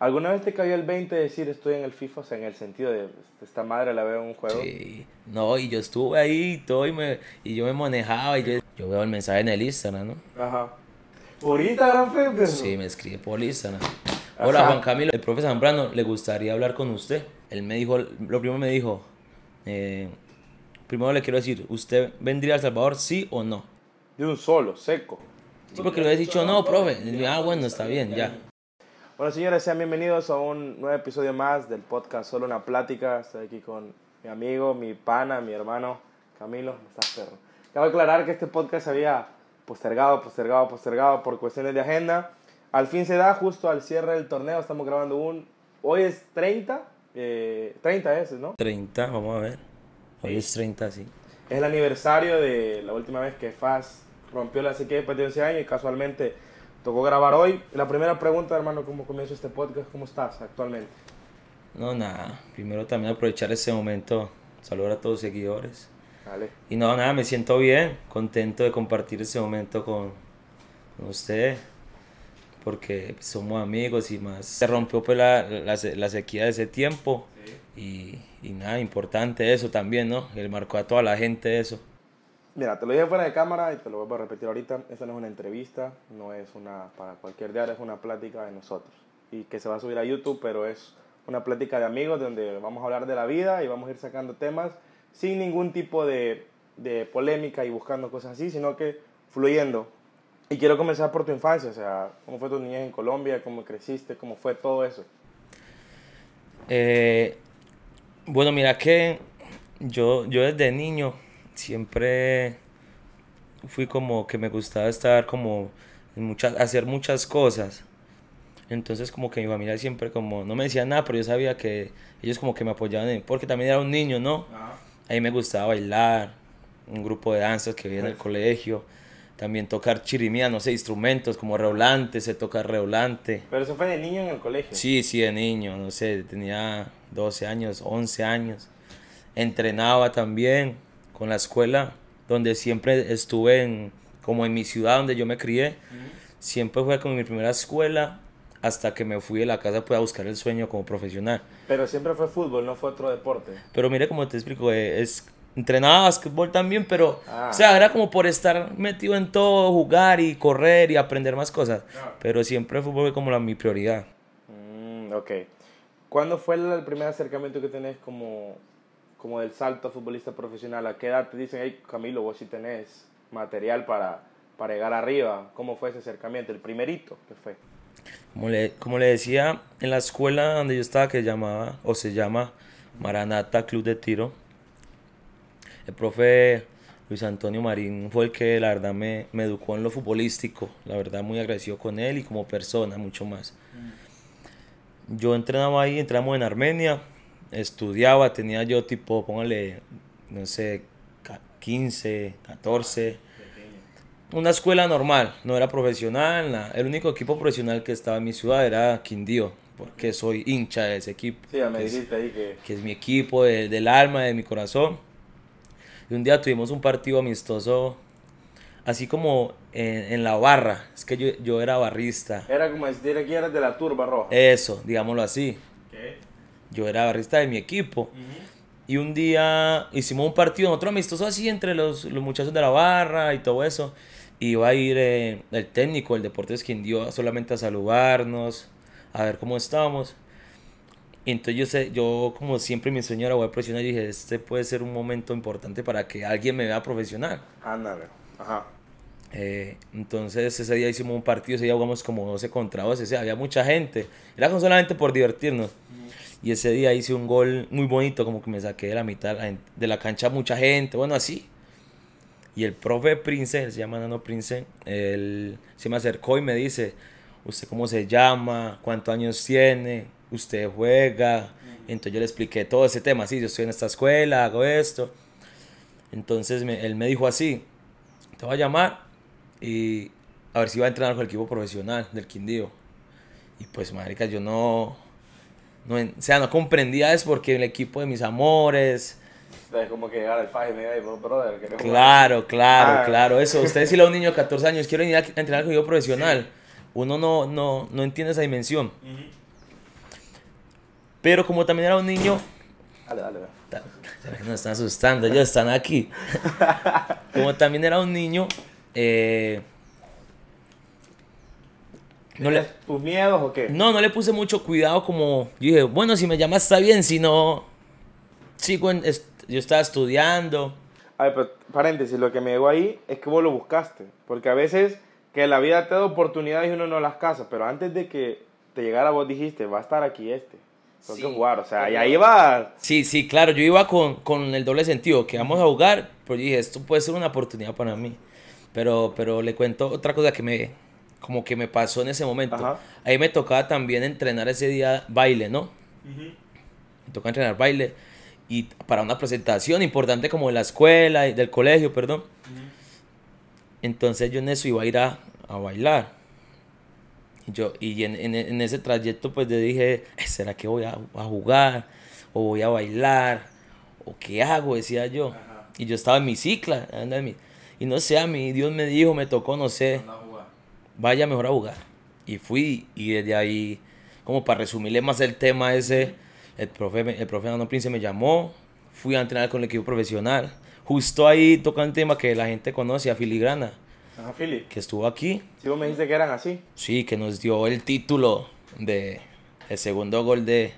¿Alguna vez te cayó el 20 decir estoy en el FIFA? O sea, en el sentido de este, esta madre la veo en un juego. Sí, no, y yo estuve ahí y todo, y, me, y yo me manejaba y yo, veo el mensaje en el Instagram, ¿no? Ajá. ¿Por Instagram, Sí, me escribe por Instagram. Hola, Juan Camilo, el profe Zambrano, ¿le gustaría hablar con usted? Él me dijo, lo primero me dijo, eh, primero le quiero decir, ¿usted vendría a El Salvador sí o no? De un solo, seco. Sí, porque le he dicho, no, profe. Ah, bueno, está bien, ya. Bueno, señores, sean bienvenidos a un nuevo episodio más del podcast Solo una plática. Estoy aquí con mi amigo, mi pana, mi hermano Camilo. Estás perro. Cabe aclarar que este podcast se había postergado, postergado, postergado por cuestiones de agenda. Al fin se da, justo al cierre del torneo. Estamos grabando un. Hoy es 30, 30 veces ¿no? 30, vamos a ver. Hoy es 30, sí. Es el aniversario de la última vez que FAS rompió la sequía después de 11 años y casualmente tocó grabar hoy. La primera pregunta, hermano, ¿cómo comienza este podcast? ¿Cómo estás actualmente? No, nada. Primero también aprovechar este momento. Saludar a todos los seguidores. Y no, nada, me siento bien, contento de compartir este momento con, usted. Porque pues, somos amigos y más. Se rompió pues, la, sequía de ese tiempo. Y, y nada, importante eso también, ¿no? Él marcó a toda la gente eso. Mira, te lo dije fuera de cámara y te lo vuelvo a repetir ahorita. Esta no es una entrevista, no es una para cualquier día. es una plática de nosotros. Y que se va a subir a YouTube, pero es una plática de amigos donde vamos a hablar de la vida y vamos a ir sacando temas sin ningún tipo de, polémica y buscando cosas así, sino que fluyendo. Y quiero comenzar por tu infancia, o sea, cómo fue tu niñez en Colombia, cómo creciste, cómo fue todo eso. Eh, bueno, mira que yo, yo desde niño siempre fui como que me gustaba estar como muchas, hacer muchas cosas. Entonces como que mi familia siempre como, no me decía nada, pero yo sabía que ellos como que me apoyaban, porque también era un niño, ¿no? Ahí me gustaba bailar, un grupo de danzas que había en el pues. colegio, también tocar chirimía, no sé, instrumentos como reolante, se toca reolante. Pero eso fue de niño en el colegio. Sí, sí, de niño, no sé, tenía 12 años, 11 años. Entrenaba también con la escuela, donde siempre estuve en, como en mi ciudad donde yo me crié, siempre fue como mi primera escuela hasta que me fui de la casa pues, a buscar el sueño como profesional. Pero siempre fue fútbol, no fue otro deporte. Pero mire como te explico, eh, es, entrenaba básquetbol también, pero ah. o sea, era como por estar metido en todo, jugar y correr y aprender más cosas. Ah. Pero siempre fútbol fue como la, mi prioridad. Mm, ok. ¿Cuándo fue el primer acercamiento que tenés como como del salto a futbolista profesional? ¿A qué edad te dicen, hey Camilo, vos si tenés material para, para llegar arriba? ¿Cómo fue ese acercamiento? El primerito que fue. Como le, como le decía, en la escuela donde yo estaba, que llamaba, o se llama Maranata Club de Tiro, el profe Luis Antonio Marín fue el que la verdad me, me, educó en lo futbolístico. La verdad muy agradecido con él y como persona mucho más. Mm. Yo entrenaba ahí, entramos en Armenia estudiaba, tenía yo tipo, póngale, no sé, 15, 14. Una escuela normal, no era profesional, el único equipo profesional que estaba en mi ciudad era Quindío, porque soy hincha de ese equipo. Sí, me que ahí que... Que es mi equipo del alma, de mi corazón. Y un día tuvimos un partido amistoso, así como en, la barra, es que yo, era barrista. Era como decir, que eres de la turba roja. Eso, digámoslo así yo era barrista de mi equipo. Y un día hicimos un partido, otro amistoso así entre los, muchachos de la barra y todo eso. iba a ir eh, el técnico, el Deportes quien dio solamente a saludarnos, a ver cómo estábamos. Y entonces yo, como siempre mi señora voy a profesional y dije, este puede ser un momento importante para que alguien me vea profesional. Ándale, ajá. Eh, entonces ese día hicimos un partido, ese día jugamos como 12 contra 12, había mucha gente. Era solamente por divertirnos. Y ese día hice un gol muy bonito, como que me saqué de la mitad de la cancha mucha gente, bueno, así. Y el profe Prince, se llama Nano Prince, él se me acercó y me dice, ¿usted cómo se llama? ¿Cuántos años tiene? ¿Usted juega? Entonces yo le expliqué todo ese tema, sí, yo estoy en esta escuela, hago esto. Entonces él me dijo así, te voy a llamar y a ver si va a entrenar con el equipo profesional del Quindío. Y pues, marica, yo no, no, o sea, no comprendía es porque el equipo de mis amores... Claro, claro, ah. claro, eso. Usted decirle a un niño de 14 años, quiero ir a entrenar conmigo profesional. Uno no, no, no entiende esa dimensión. Pero como también era un niño... Dale, dale, dale. están asustando, ellos están aquí. como también era un niño... Eh, no le, ¿Tus miedos o qué? No, no le puse mucho cuidado como... Yo dije, bueno, si me llamas está bien, si no... Sigo yo estaba estudiando. A ver, pero paréntesis, lo que me llegó ahí es que vos lo buscaste. Porque a veces que la vida te da oportunidades y uno no las casa. Pero antes de que te llegara vos dijiste, va a estar aquí este. Tengo que jugar, o sea, y ahí iba. Sí, sí, claro, yo iba con, con el doble sentido, que vamos a jugar, pero dije, esto puede ser una oportunidad para mí. Pero, pero le cuento otra cosa que me, como que me pasó en ese momento. Ahí me tocaba también entrenar ese día baile, ¿no? Me tocaba entrenar baile y para una presentación importante como de la escuela, del colegio, perdón. Entonces yo en eso iba a ir a, bailar. Y, yo, y en, ese trayecto pues le dije, eh, ¿será que voy a, jugar? ¿O voy a bailar? ¿O qué hago? Decía yo. Y yo estaba en mi cicla. y no sé, a mí Dios me dijo, me tocó, no sé vaya mejor a jugar. Y fui, y desde ahí, como para resumirle más el tema ese, el profe, el profe Prince me llamó, fui a entrenar con el equipo profesional. Justo ahí toca un tema que la gente conoce, a Filigrana. Ah, que estuvo aquí. Sí, vos me dijiste que eran así. Sí, que nos dio el título de el segundo gol de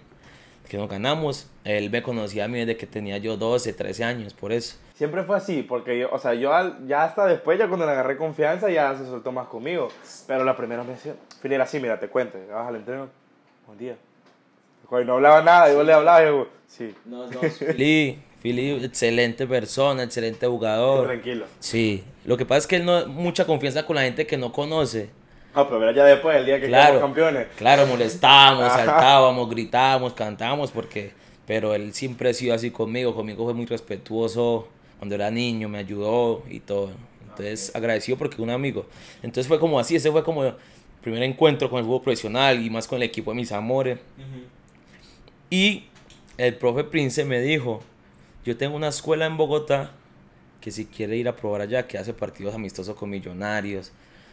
que nos ganamos. Él me conocía a mí desde que tenía yo 12, 13 años, por eso siempre fue así, porque yo, o sea, yo ya hasta después, ya cuando le agarré confianza, ya se soltó más conmigo. Pero la primera vez, Phil era así, mira, te cuento, vas al entreno, buen día. no hablaba nada, yo le hablaba, yo, sí. excelente persona, excelente jugador. Tranquilo. Sí, lo que pasa es que él no mucha confianza con la gente que no conoce. Ah, pero ya después, el día que fuimos campeones. Claro, molestábamos, saltábamos, gritábamos, cantábamos, porque... Pero él siempre ha sido así conmigo, conmigo fue muy respetuoso, cuando era niño, me ayudó y todo. Entonces, agradecido porque un amigo. Entonces fue como así, ese fue como el primer encuentro con el fútbol profesional y más con el equipo de mis amores. Y el profe Prince me dijo, yo tengo una escuela en Bogotá que si quiere ir a probar allá, que hace partidos amistosos con millonarios,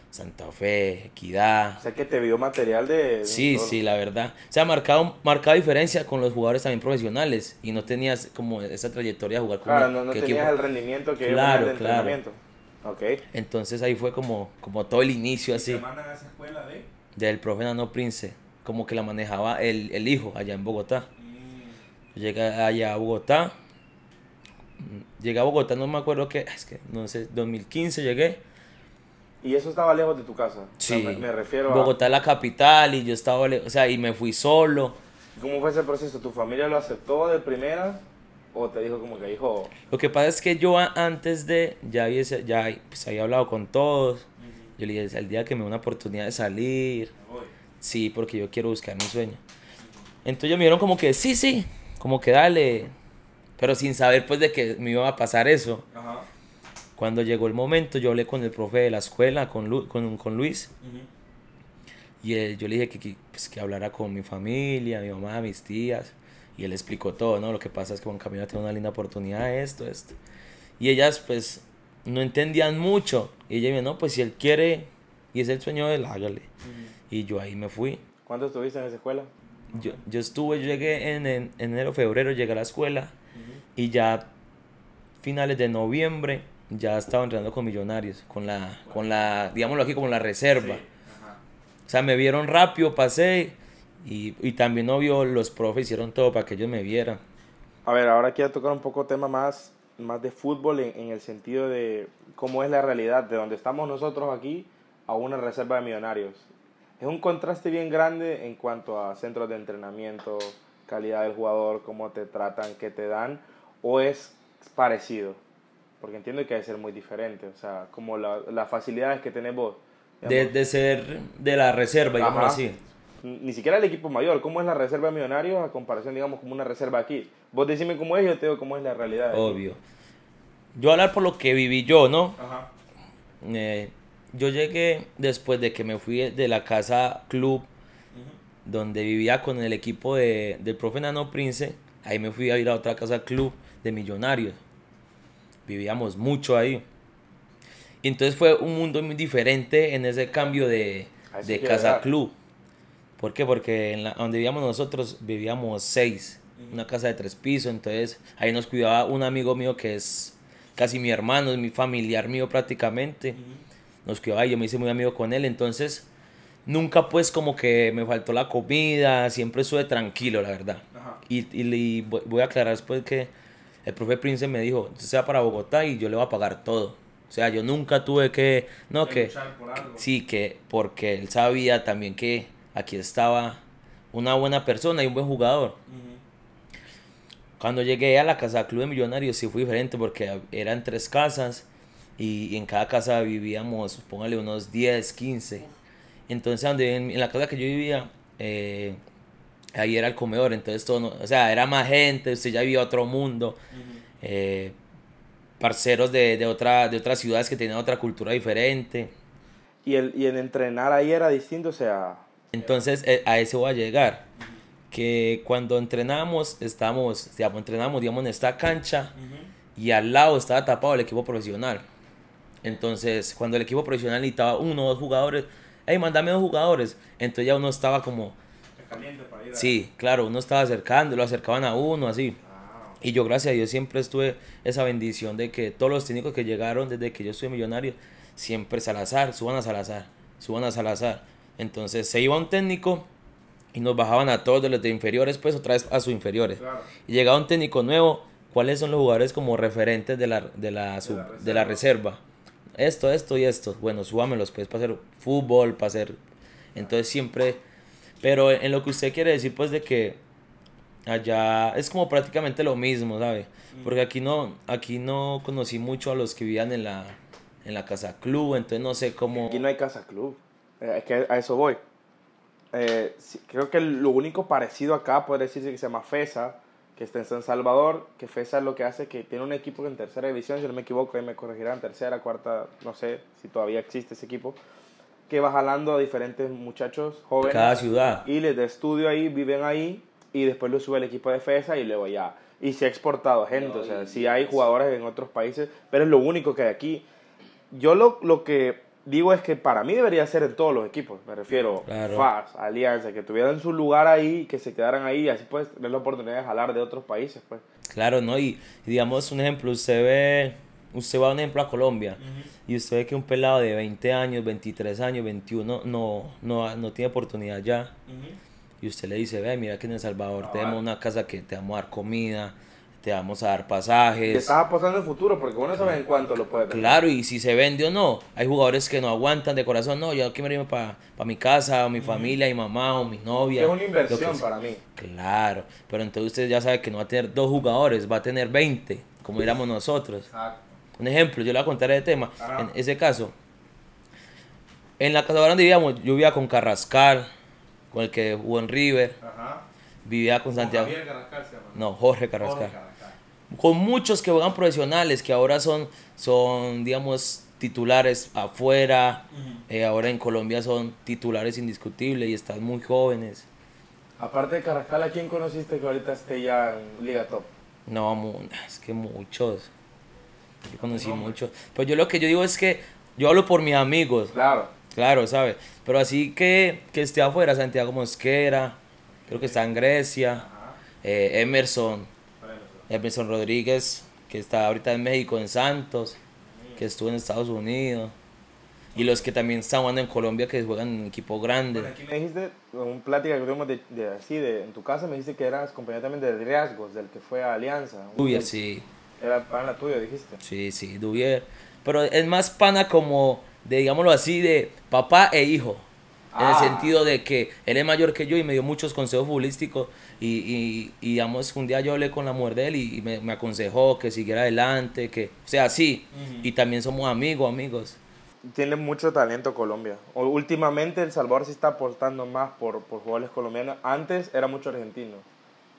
Santa Fe, Equidad. O sea que te vio material de... Sí, sí, la verdad. O sea, marcado, marcado diferencia con los jugadores también profesionales y no tenías como esa trayectoria de jugar con Claro, no, no tenías el rendimiento que claro, claro. Entonces ahí fue como, como todo el inicio así. ¿Te mandan esa escuela de? Del profe Nano Prince, como que la manejaba el, hijo allá en Bogotá. Mm. Llega allá a Bogotá, llegué a Bogotá, no me acuerdo qué, es que no sé, 2015 llegué y eso estaba lejos de tu casa. Sí. me, refiero a... Bogotá es la capital y yo estaba lejos, o sea, y me fui solo. ¿Cómo fue ese proceso? ¿Tu familia lo aceptó de primera o te dijo como que dijo... Lo que pasa es que yo antes de, ya había, ya, pues, había hablado con todos, yo le dije, el día que me dé una oportunidad de salir, sí, porque yo quiero buscar mi sueño. Entonces ellos me dieron como que, sí, sí, como que dale, pero sin saber pues de que me iba a pasar eso. Ajá. Cuando llegó el momento, yo hablé con el profe de la escuela, con, con, Luis. Y eh, yo le dije que, pues, que, hablara con mi familia, mi mamá, mis tías. Y él explicó todo, ¿no? Lo que pasa es que Juan Camila tiene una linda oportunidad, esto, esto. Y ellas, pues, no entendían mucho. Y ella me no, pues si él quiere y es el sueño de él, hágale. Y yo ahí me fui. ¿Cuándo estuviste en esa escuela? Yo, yo estuve, llegué en, enero, febrero, llegué a la escuela. Y ya finales de noviembre ya estaba entrenando con Millonarios, con la, con la digámoslo aquí, como la reserva. O sea, me vieron rápido, pasé y, y también, obvio, los profes hicieron todo para que ellos me vieran. A ver, ahora quiero tocar un poco tema más, más de fútbol en, en el sentido de cómo es la realidad, de donde estamos nosotros aquí a una reserva de millonarios. Es un contraste bien grande en cuanto a centros de entrenamiento, calidad del jugador, cómo te tratan, qué te dan, o es parecido. Porque entiendo que debe ser muy diferente, o sea, como la, las facilidades que tenés vos. De, ser de la reserva, digamos así. Ni siquiera el equipo mayor, ¿cómo es la reserva de Millonarios a comparación, digamos, como una reserva aquí? Vos decime cómo es, y yo te digo cómo es la realidad. Obvio. Yo hablar por lo que viví yo, ¿no? Ajá. Eh, yo llegué después de que me fui de la casa club, donde vivía con el equipo de, del profe Nano Prince. Ahí me fui a ir a otra casa club de Millonarios vivíamos mucho ahí. Y entonces fue un mundo muy diferente en ese cambio de, casa club. ¿Por qué? Porque en la, donde vivíamos nosotros vivíamos seis, una casa de tres pisos, entonces ahí nos cuidaba un amigo mío que es casi mi hermano, es mi familiar mío prácticamente. Nos cuidaba y yo me hice muy amigo con él, entonces nunca pues como que me faltó la comida, siempre estuve tranquilo, la verdad. y, y, y, voy a aclarar después que el profe Prince me dijo, sea para Bogotá y yo le voy a pagar todo. O sea, yo nunca tuve que, no, que, sí, que, porque él sabía también que aquí estaba una buena persona y un buen jugador. Cuando llegué a la casa Club de Millonarios sí fue diferente porque eran tres casas y, en cada casa vivíamos, póngale, unos 10, 15. Entonces, en, en la casa que yo vivía, eh, ahí era el comedor, entonces todo, o sea, era más gente, usted ya vivía otro mundo, eh, parceros de, de, otra, de otras ciudades que tenían otra cultura diferente. ¿Y el, y el entrenar ahí era distinto, o sea... Entonces eh, a eso va a llegar, que cuando entrenamos, estábamos digamos, entrenamos, digamos, en esta cancha y al lado estaba tapado el equipo profesional. Entonces, cuando el equipo profesional necesitaba uno o dos jugadores, hey, mandame dos jugadores, entonces ya uno estaba como Sí, claro, uno estaba acercando, lo acercaban a uno, así. Ah, y yo, gracias a Dios, siempre estuve esa bendición de que todos los técnicos que llegaron desde que yo soy millonario, siempre Salazar, suban a Salazar, suban a Salazar. Entonces se iba un técnico y nos bajaban a todos de los de inferiores, pues otra vez a sus inferiores. Y llegaba un técnico nuevo, ¿cuáles son los jugadores como referentes de la, de la, de la, reserva. Esto, esto y esto. Bueno, súbamelos, pues, para hacer fútbol, para hacer... Entonces siempre pero en lo que usted quiere decir, pues, de que allá es como prácticamente lo mismo, ¿sabe? Mm. Porque aquí no, aquí no conocí mucho a los que vivían en la, en la casa club, entonces no sé cómo... Aquí no hay casa club, eh, es que a eso voy. Eh, creo que lo único parecido acá puede decirse que se llama FESA, que está en San Salvador, que FESA lo que hace es que tiene un equipo en tercera división, si no me equivoco, ahí me corregirán, tercera, cuarta, no sé si todavía existe ese equipo, que va jalando a diferentes muchachos jóvenes. Cada ciudad. Y les de estudio ahí, viven ahí y después lo sube el equipo de defensa y luego ya. Y se ha exportado gente, o sea, si sí hay jugadores en otros países, pero es lo único que hay aquí. Yo lo, lo que digo es que para mí debería ser en todos los equipos, me refiero, claro. FAS, Alianza, que tuvieran su lugar ahí, que se quedaran ahí, así puedes tener la oportunidad de jalar de otros países, pues. Claro, ¿no? Y digamos un ejemplo, se ve usted va, un ejemplo, a Colombia y usted ve que un pelado de 20 años, 23 años, 21 no, no, tiene oportunidad ya. Y usted le dice, ve, mira que en El Salvador ah, tenemos una casa que te vamos a dar comida, te vamos a dar pasajes. Te pasando en el futuro porque uno sabe en cuánto lo puede tener. Claro, y si se vende o no. Hay jugadores que no aguantan de corazón, no, yo me irme para mi casa, o mi familia, mi mamá, o mi novia. Es una inversión para mí. Claro, pero entonces usted ya sabe que no va a tener dos jugadores, va a tener 20, como éramos nosotros. Exacto. Un ejemplo, yo le voy a contar ese tema. En ese caso, en la casa donde vivíamos, yo vivía con Carrascal, con el que jugó en River. Vivía con Santiago. Carrascal No, Jorge Carrascal. Con muchos que juegan profesionales, que ahora son, son digamos, titulares afuera. Eh, ahora en Colombia son titulares indiscutibles y están muy jóvenes. Aparte de Carrascal, ¿a quién conociste que ahorita esté ya en Liga Top? No, es que muchos. Yo conocí mucho. Pues yo lo que yo digo es que yo hablo por mis amigos. Claro. Claro, ¿sabes? Pero así que, que esté afuera, Santiago Mosquera, creo que está en Grecia, eh, Emerson, Emerson Rodríguez, que está ahorita en México, en Santos, que estuvo en Estados Unidos. Y los que también están jugando en Colombia, que juegan en equipo grande. aquí me dijiste, en un plática que tuvimos de, así, de, en tu casa, me dijiste que eras compañero también de Riasgos, del que fue a Alianza. Uy, así era pana tuyo, dijiste. Sí, sí, Duvier. Pero es más pana como, de, digámoslo así, de papá e hijo. En el ah. sentido de que él es mayor que yo y me dio muchos consejos futbolísticos. Y, y, y digamos, un día yo hablé con la mujer de él y, me, me, aconsejó que siguiera adelante, que, o sea, así Y también somos amigos, amigos. Tiene mucho talento Colombia. Últimamente El Salvador se está aportando más por, por jugadores colombianos. Antes era mucho argentino.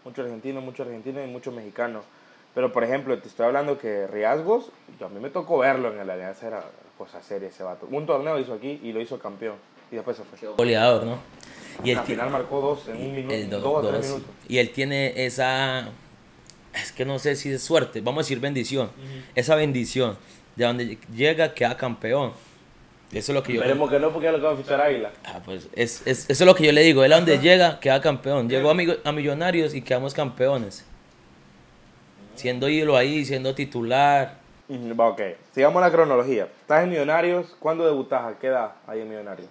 Mucho argentino, mucho argentino y mucho mexicano. Pero, por ejemplo, te estoy hablando que Riasgos, yo a mí me tocó verlo en la Alianza, era cosa pues, seria ese vato. Un torneo hizo aquí y lo hizo campeón. Y después se fue. Goleador, ¿no? Y al final marcó dos en un minuto, dos, dos, tres minutos. Y él tiene esa... Es que no sé si es suerte, vamos a decir bendición. Esa bendición de donde llega queda campeón. Eso es lo que yo. Esperemos que no, porque ya lo acaba de fichar Águila. Ah, pues es, es, eso es lo que yo le digo. Él a donde llega, queda campeón. Llegó a, a Millonarios y quedamos campeones siendo hilo ahí, siendo titular. Ok, sigamos la cronología. Estás en Millonarios, ¿cuándo debutas? ¿A qué edad ahí en Millonarios?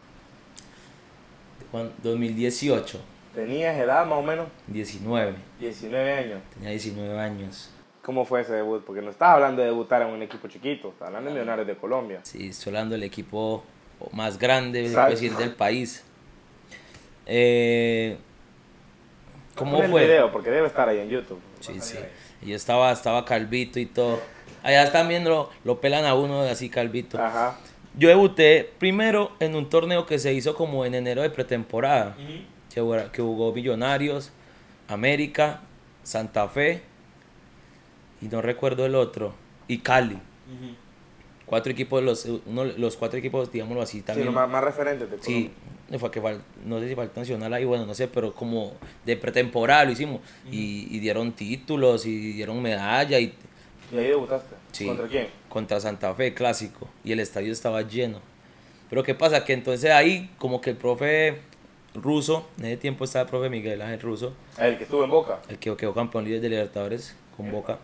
2018. ¿Tenías edad más o menos? 19. 19 años. Tenía 19 años. ¿Cómo fue ese debut? Porque no estás hablando de debutar en un equipo chiquito, estás hablando de Millonarios de Colombia. Sí, estoy hablando del equipo más grande, decir, del país. Eh, ¿Cómo fue? El video, porque debe estar ahí en YouTube. Sí, sí. Y estaba, estaba calvito y todo. Allá están viendo, lo, pelan a uno así calvito. Yo debuté primero en un torneo que se hizo como en enero de pretemporada, que, hubo jugó Millonarios, América, Santa Fe y no recuerdo el otro, y Cali. Cuatro equipos, los, los cuatro equipos, digámoslo así, también. Sí, más, referentes. De sí, no sé si falta nacional ahí, bueno, no sé, pero como de pretemporada lo hicimos. y, dieron títulos y dieron medalla. ¿Y, ¿Y ahí debutaste? ¿Contra quién? Contra Santa Fe, clásico. Y el estadio estaba lleno. Pero ¿qué pasa? Que entonces ahí como que el profe ruso, en ese tiempo estaba el profe Miguel Ángel Ruso. El que estuvo en Boca. El que quedó campeón líder de Libertadores con Boca.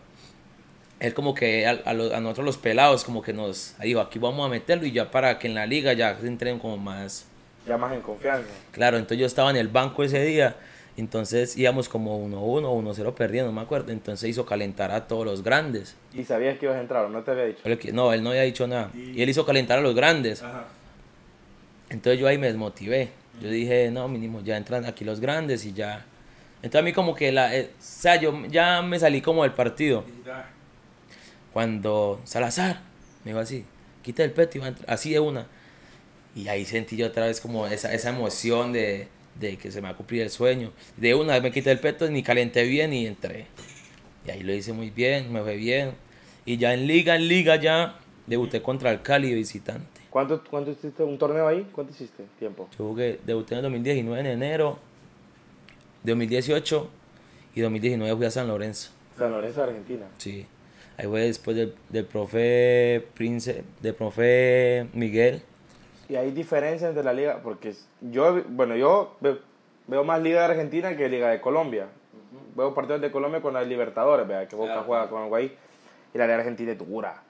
Él como que a, nosotros los pelados como que nos dijo, aquí vamos a meterlo y ya para que en la liga ya se entren como más ya más en confianza. Claro, entonces yo estaba en el banco ese día, entonces íbamos como 1-1, 1-0 perdiendo, no me acuerdo, entonces hizo calentar a todos los grandes. ¿Y sabías que ibas a entrar no te había dicho? no, él no había dicho nada. Y, él hizo calentar a los grandes. Entonces yo ahí me desmotivé. Yo dije, no, mínimo, ya entran aquí los grandes y ya. Entonces a mí como que la... Eh, o sea, yo ya me salí como del partido. Cuando Salazar me dijo así, quita el peto y va a entrar. Así de una y ahí sentí yo otra vez como esa, emoción de, que se me va a cumplir el sueño. De una vez me quité el peto, ni calenté bien y entré. Y ahí lo hice muy bien, me fue bien. Y ya en liga, en liga ya, debuté contra el Cali visitante. ¿Cuánto, ¿Cuánto hiciste? ¿Un torneo ahí? ¿Cuánto hiciste? ¿Tiempo? Yo que debuté en el 2019 en enero, de 2018 y 2019 fui a San Lorenzo. San Lorenzo, Argentina. Sí. Ahí fue después del, del profe Prince, del profe Miguel y hay diferencias entre la liga, porque yo, bueno, yo veo más liga de Argentina que liga de Colombia. Veo partidos de Colombia con las Libertadores, ¿verdad? que Boca juega con ahí. y la liga argentina es dura.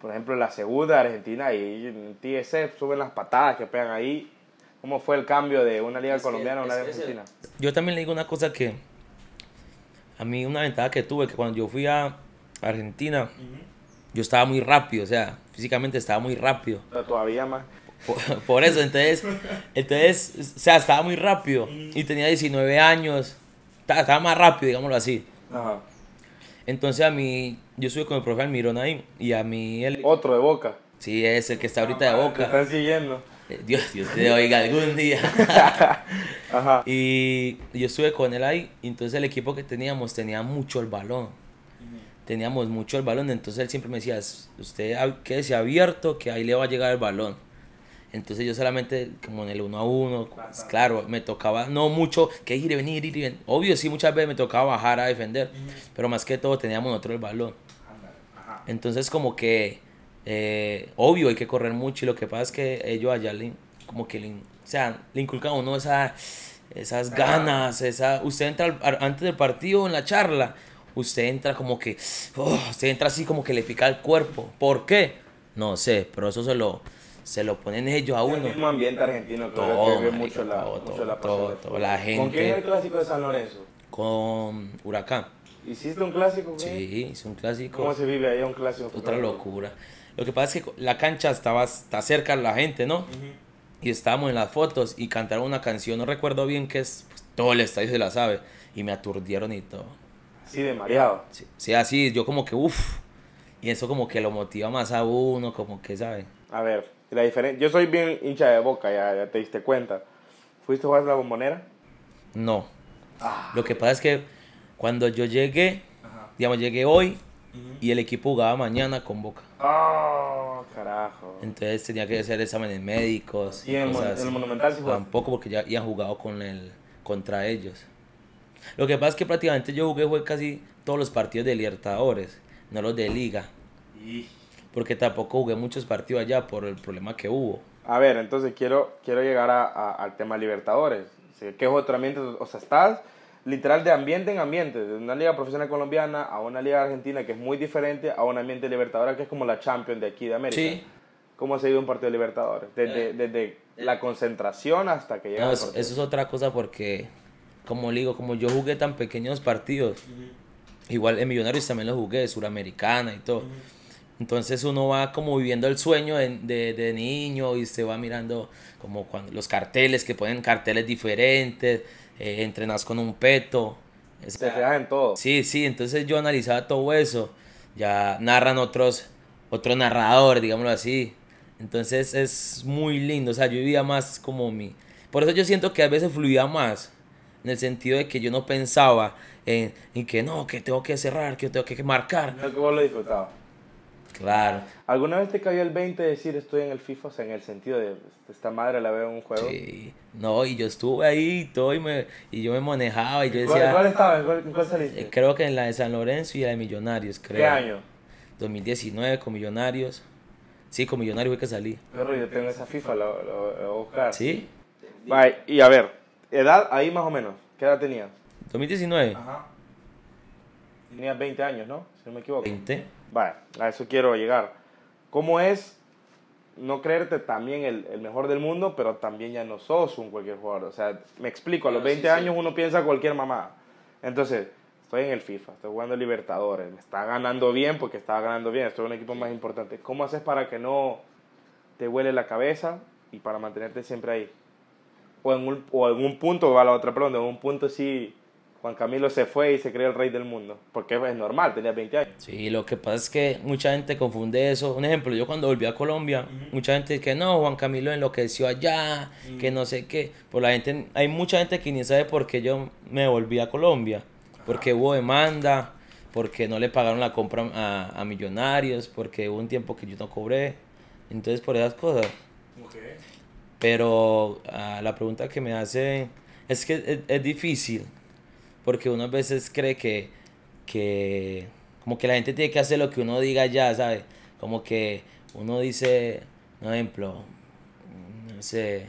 Por ejemplo, la segunda de Argentina y en suben las patadas que pegan ahí. ¿Cómo fue el cambio de una liga colombiana a una liga argentina? Yo también le digo una cosa que a mí una ventaja que tuve, que cuando yo fui a Argentina, yo estaba muy rápido, o sea, físicamente estaba muy rápido. Pero todavía más. Por, eso, entonces, entonces, o sea, estaba muy rápido. Y mm. tenía 19 años. Estaba más rápido, digámoslo así. Entonces a mí, yo estuve con el profe Almirón ahí. Y a mí él... Otro de Boca. Sí, es el que está ah, ahorita de Boca. siguiendo. Eh, Dios, Dios te oiga algún día. Ajá. Y yo estuve con él ahí, entonces el equipo que teníamos tenía mucho el balón. Mm. Teníamos mucho el balón, entonces él siempre me decía, usted ah, quédese abierto, que ahí le va a llegar el balón. Entonces yo solamente como en el uno a uno, pues, claro, me tocaba, no mucho, que ir y venir, ir y venir. Obvio, sí, muchas veces me tocaba bajar a defender, pero más que todo teníamos nosotros el balón. Entonces como que, eh, obvio, hay que correr mucho y lo que pasa es que ellos allá como que le, o sea, le inculcan a uno esas ganas, esa, usted entra antes del partido en la charla, usted entra como que, oh, usted entra así como que le pica el cuerpo. ¿Por qué? No sé, pero eso se lo se lo ponen ellos a uno. El mismo ambiente argentino que mucho, la, todo, mucho la, todo, gente. ¿Con quién es el clásico de San Lorenzo? Con Huracán. ¿Hiciste un clásico? Sí, hice un clásico. ¿Cómo se vive ahí un clásico? Otra locura. Lo que pasa es que la cancha estaba está cerca de la gente, ¿no? Y estábamos en las fotos y cantaron una canción, no recuerdo bien qué es, pues, todo el estadio se la sabe. Y me aturdieron y todo. Así de mareado. Sí, así, yo como que uff. Y eso como que lo motiva más a uno, como que, ¿sabe? A ver, la Yo soy bien hincha de boca, ya, te diste cuenta. ¿Fuiste a jugar la bombonera? No. Ah. Lo que pasa es que cuando yo llegué, digamos, llegué hoy y el equipo jugaba mañana con boca. Ah, carajo. Entonces tenía que hacer exámenes médicos. ¿Y, en, el, Monumental sí Tampoco porque ya, ya han jugado con el, contra ellos. Lo que pasa es que prácticamente yo jugué, casi todos los partidos de Libertadores, no los de Liga porque tampoco jugué muchos partidos allá por el problema que hubo. A ver, entonces quiero, quiero llegar a, al tema Libertadores. ¿Qué es otro ambiente? O sea, estás literal de ambiente en ambiente, de una liga profesional colombiana a una liga argentina que es muy diferente a un ambiente Libertadores que es como la Champions de aquí de América. ¿Cómo ha seguido un partido de Libertadores? Desde, eh, desde eh. la concentración hasta que llega. eso, es otra cosa porque, como digo, como yo jugué tan pequeños partidos, igual en Millonarios también los jugué, de Suramericana y todo. Entonces uno va como viviendo el sueño de, de, niño y se va mirando como cuando, los carteles que ponen carteles diferentes, eh, entrenas con un peto. Se en todo. Sí, sí, entonces yo analizaba todo eso. Ya narran otros, otro narrador, digámoslo así. Entonces es muy lindo, o sea, yo vivía más como mi... Por eso yo siento que a veces fluía más, en el sentido de que yo no pensaba en, que no, que tengo que cerrar, que tengo que marcar. ¿Cómo lo disfrutaba? Claro. ¿Alguna vez te cayó el 20 de decir estoy en el FIFA? O sea, en el sentido de esta madre la veo en un juego. Sí. No, y yo estuve ahí y todo y, me, y yo me manejaba y yo decía... ¿Cuál, estaba? ¿Cuál, cuál saliste? Eh, creo que en la de San Lorenzo y la de Millonarios, creo. ¿Qué año? 2019 con Millonarios. Sí, con Millonarios fue que salí. Pero yo tengo esa FIFA, la voy a ¿Sí? Y a ver, edad ahí más o menos. ¿Qué edad tenías? 2019. Ajá. Tenías 20 años, ¿no? Si no me equivoco. 20. Vale, a eso quiero llegar. ¿Cómo es no creerte también el, el, mejor del mundo, pero también ya no sos un cualquier jugador? O sea, me explico, a los 20 ah, años uno piensa cualquier mamá. Entonces, estoy en el FIFA, estoy jugando Libertadores, me está ganando bien porque estaba ganando bien, estoy en un equipo más importante. ¿Cómo haces para que no te huele la cabeza y para mantenerte siempre ahí? O en un, o en un punto, va la otra pregunta, en un punto sí Juan Camilo se fue y se creó el rey del mundo, porque es normal, tenía 20 años. Sí, lo que pasa es que mucha gente confunde eso. Un ejemplo, yo cuando volví a Colombia, mucha gente dice que no, Juan Camilo enloqueció allá, que no sé qué. Por la gente, hay mucha gente que ni sabe por qué yo me volví a Colombia, porque hubo demanda, porque no le pagaron la compra a, millonarios, porque hubo un tiempo que yo no cobré. Entonces, por esas cosas. Okay. Pero ah, la pregunta que me hace es que es difícil porque uno a veces cree que, que como que la gente tiene que hacer lo que uno diga ya, ¿sabes? Como que uno dice, por ejemplo, no sé,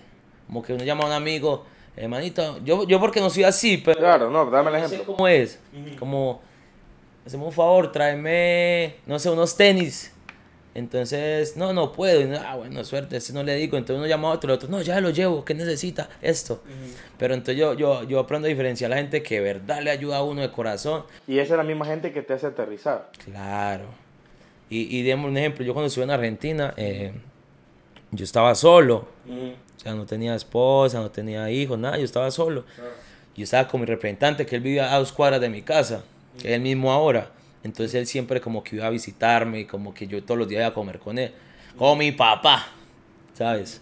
como que uno llama a un amigo, hermanito, yo, yo porque no soy así, pero... Claro, no, dame el ejemplo. cómo es, como, hacemos un favor, tráeme, no sé, unos tenis. Entonces, no, no puedo. Y, ah, bueno, suerte, si no le digo. Entonces uno llama a otro, el otro, no, ya lo llevo, ¿qué necesita? Esto. Pero entonces yo, yo, yo aprendo a diferenciar a la gente que verdad le ayuda a uno de corazón. Y esa es la misma gente que te hace aterrizar. Claro. Y, y demos un ejemplo, yo cuando estuve en Argentina, eh, yo estaba solo. O sea, no tenía esposa, no tenía hijos, nada, yo estaba solo. Yo estaba con mi representante, que él vivía a dos cuadras de mi casa, que mismo ahora. Entonces él siempre como que iba a visitarme y como que yo todos los días iba a comer con él. Como mi papá, ¿sabes?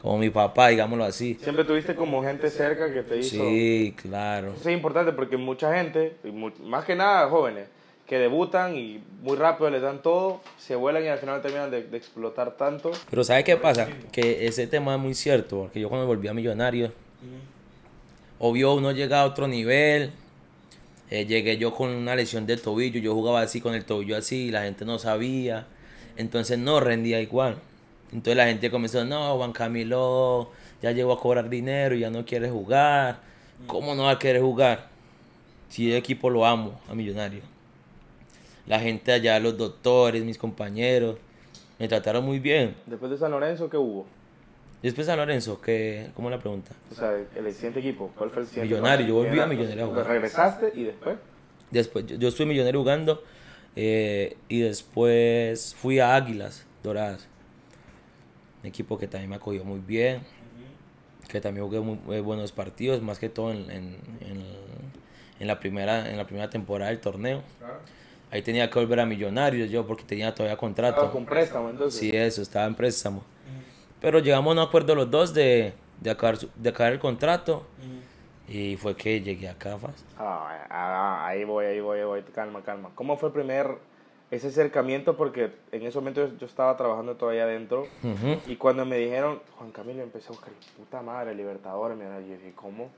Como mi papá, digámoslo así. Siempre tuviste como gente cerca que te hizo... Sí, claro. Eso es importante porque mucha gente, más que nada jóvenes, que debutan y muy rápido les dan todo, se vuelan y al final terminan de, explotar tanto. Pero ¿sabes qué pasa? Que ese tema es muy cierto, porque yo cuando me volví a millonario, obvio uno llega a otro nivel, eh, llegué yo con una lesión del tobillo, yo jugaba así con el tobillo así, la gente no sabía, entonces no rendía igual. Entonces la gente comenzó, no, Juan Camilo ya llegó a cobrar dinero, ya no quiere jugar, ¿cómo no va a querer jugar? Si el equipo lo amo, a Millonario. La gente allá, los doctores, mis compañeros, me trataron muy bien. Después de San Lorenzo, ¿qué hubo? Después a Lorenzo, que, ¿cómo la pregunta? O sea, el siguiente equipo, ¿cuál fue el siguiente? Millonario, yo volví a Millonario a ¿Regresaste y después? Después, yo, estoy estuve Millonario jugando eh, y después fui a Águilas Doradas. Un equipo que también me acogió muy bien, que también jugué muy, buenos partidos, más que todo en, la primera, en la primera temporada del torneo. ahí tenía que volver a Millonarios yo porque tenía todavía contrato. Estaba con préstamo entonces. Sí, eso, estaba en préstamo. Pero llegamos a un acuerdo los dos de, de, acabar, el contrato. Y fue que llegué a Cafas. Ah, ah, ah, ahí voy, ahí voy, ahí voy. Calma, calma. ¿Cómo fue el primer ese acercamiento? Porque en ese momento yo, estaba trabajando todavía adentro. Y cuando me dijeron, Juan Camilo empecé a buscar, puta madre, Libertador. Mira, yo dije, ¿cómo?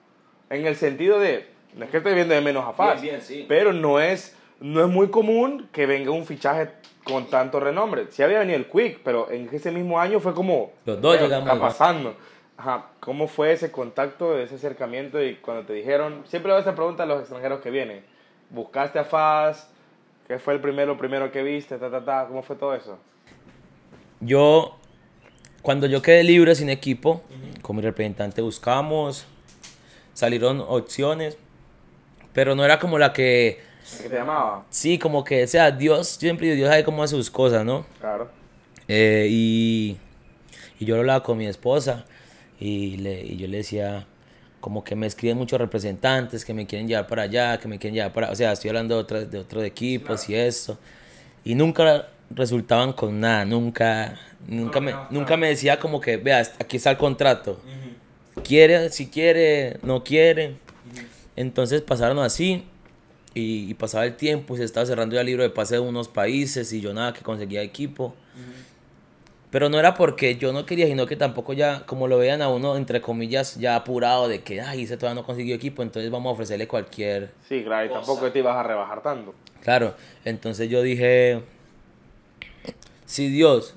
En el sentido de, no es que estoy viendo de menos a Faz, sí. pero no es no es muy común que venga un fichaje con tanto renombre. Sí había venido el Quick, pero en ese mismo año fue como... Los dos llegamos. pasando. Ajá, ¿cómo fue ese contacto, ese acercamiento y cuando te dijeron, siempre hago esta pregunta a los extranjeros que vienen, ¿buscaste a Faz? ¿Qué fue el primero, primero que viste? Ta, ta, ta, ¿Cómo fue todo eso? Yo, cuando yo quedé libre sin equipo, como mi representante buscamos, salieron opciones, pero no era como la que te llamaba? Sí, como que, o sea, Dios, siempre Dios sabe cómo hace sus cosas, ¿no? Claro. Eh, y, y, yo hablaba con mi esposa y, le, y yo le decía, como que me escriben muchos representantes que me quieren llevar para allá, que me quieren llevar para, o sea, estoy hablando de, otras, de otros equipos y esto. Y nunca resultaban con nada, nunca, nunca, me, nunca me decía como que, vea, aquí está el contrato. Quiere, si quiere, no quiere. Entonces pasaron así y, pasaba el tiempo y se estaba cerrando ya el libro de pase de unos países y yo nada que conseguía equipo. Pero no era porque yo no quería, sino que tampoco ya, como lo vean a uno, entre comillas, ya apurado de que, ay, ese todavía no consiguió equipo, entonces vamos a ofrecerle cualquier. Sí, claro, y tampoco te ibas a rebajar tanto. Claro, entonces yo dije, si Dios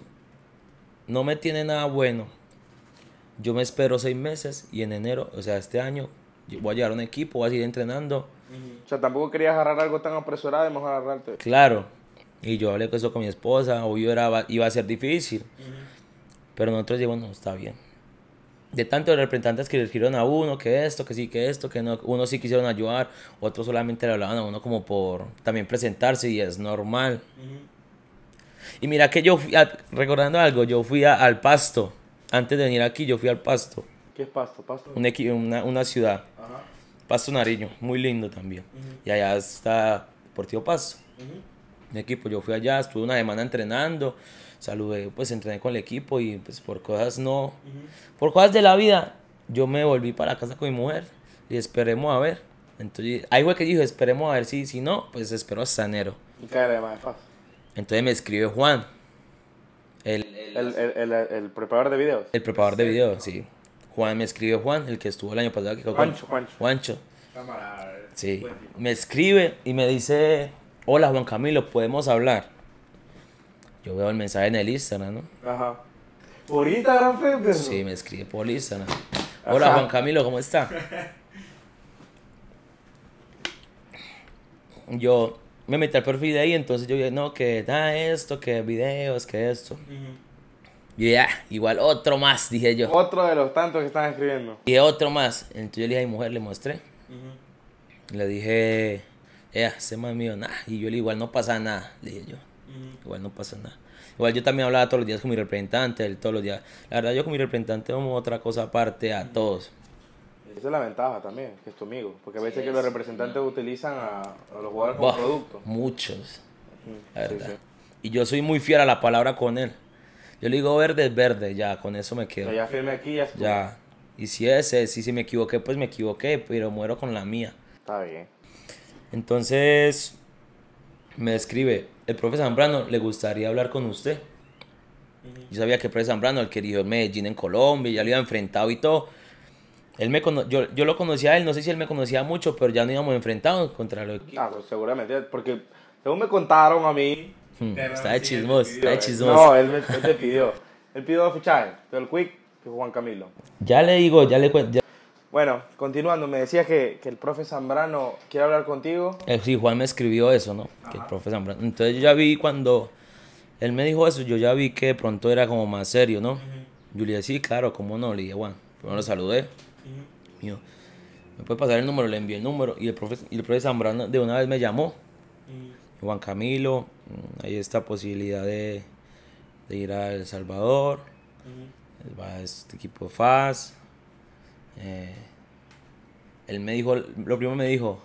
no me tiene nada bueno, yo me espero seis meses y en enero, o sea, este año, voy a llevar un equipo, voy a seguir entrenando o sea, tampoco quería agarrar algo tan apresurado y mejor agarrarte. Claro. Y yo hablé con eso pues, con mi esposa, obvio era, iba a ser difícil. Pero nosotros dijimos, no, está bien. De tantos representantes que le dijeron a uno, que esto, que sí, que esto, que no, unos sí quisieron ayudar, otros solamente le hablaban a uno como por también presentarse y es normal. Y mira que yo, fui recordando algo, yo fui al pasto. Antes de venir aquí, yo fui al pasto. ¿Qué es pasto? ¿Pasto? una, una ciudad. Ajá. Paso Nariño, muy lindo también. Y allá está Deportivo Pasto. Mi equipo, yo fui allá, estuve una semana entrenando, saludé, pues entrené con el equipo y pues por cosas no, por cosas de la vida, yo me volví para casa con mi mujer y esperemos a ver. Entonces, hay güey que dijo, esperemos a ver si, si no, pues espero hasta enero. Entonces me escribe Juan. El, el, el, preparador de videos. El preparador de videos, sí. Juan me escribe Juan, el que estuvo el año pasado aquí con Juancho. Juancho. Eh, sí. Me escribe y me dice, hola Juan Camilo, podemos hablar. Yo veo el mensaje en el Instagram, ¿no? Ajá. ¿Por Instagram, Felipe? Sí, me escribe por Instagram. Hola Juan Camilo, ¿cómo está? Yo me metí al perfil de ahí, entonces yo dije, no, que da esto, que videos, que esto. Ya, ah, igual otro más, dije yo. Otro de los tantos que están escribiendo. Y otro más. Entonces yo le dije a mi mujer, le mostré. Le dije, ya, ese más mío, nada. Y yo le dije, igual no pasa nada, le dije yo. Igual no pasa nada. Igual yo también hablaba todos los días con mi representante, él todos los días. La verdad, yo con mi representante vamos otra cosa aparte a todos. Esa es la ventaja también, que es tu amigo. Porque a veces que los representantes utilizan a, los jugadores como producto. Muchos, la verdad. y yo soy muy fiel a la palabra con él. Yo le digo verde es verde, ya, con eso me quedo. Ya firme aquí, ya. Ya. Y si ese, si si me equivoqué, pues me equivoqué, pero muero con la mía. Está bien. Entonces, me escribe, el profe Zambrano, ¿le gustaría hablar con usted? Yo sabía que el profe Zambrano, el querido Medellín en Colombia, ya lo había enfrentado y todo. Él me yo, yo, lo conocía a él, no sé si él me conocía mucho, pero ya no íbamos enfrentados contra lo que... Ah, pues seguramente, porque según me contaron a mí, Hmm. está de chismos, está de chismos. No, él, me, pidió. él pidió dos el Quick que Juan Camilo. Ya le digo, ya le cuento. Bueno, continuando, me decía que, el profe Zambrano quiere hablar contigo. Eh, sí, Juan me escribió eso, ¿no? Que el profe Zambrano. Entonces yo ya vi cuando él me dijo eso, yo ya vi que de pronto era como más serio, ¿no? Yo le dije, sí, claro, ¿cómo no? Le dije, Juan, primero lo saludé. Mío, me puede pasar el número, le envié el número y el profe, y el profe Zambrano de una vez me llamó. Juan Camilo, mm, hay esta posibilidad de, ir a El Salvador, va este equipo FAS. Eh, él me dijo, lo primero me dijo,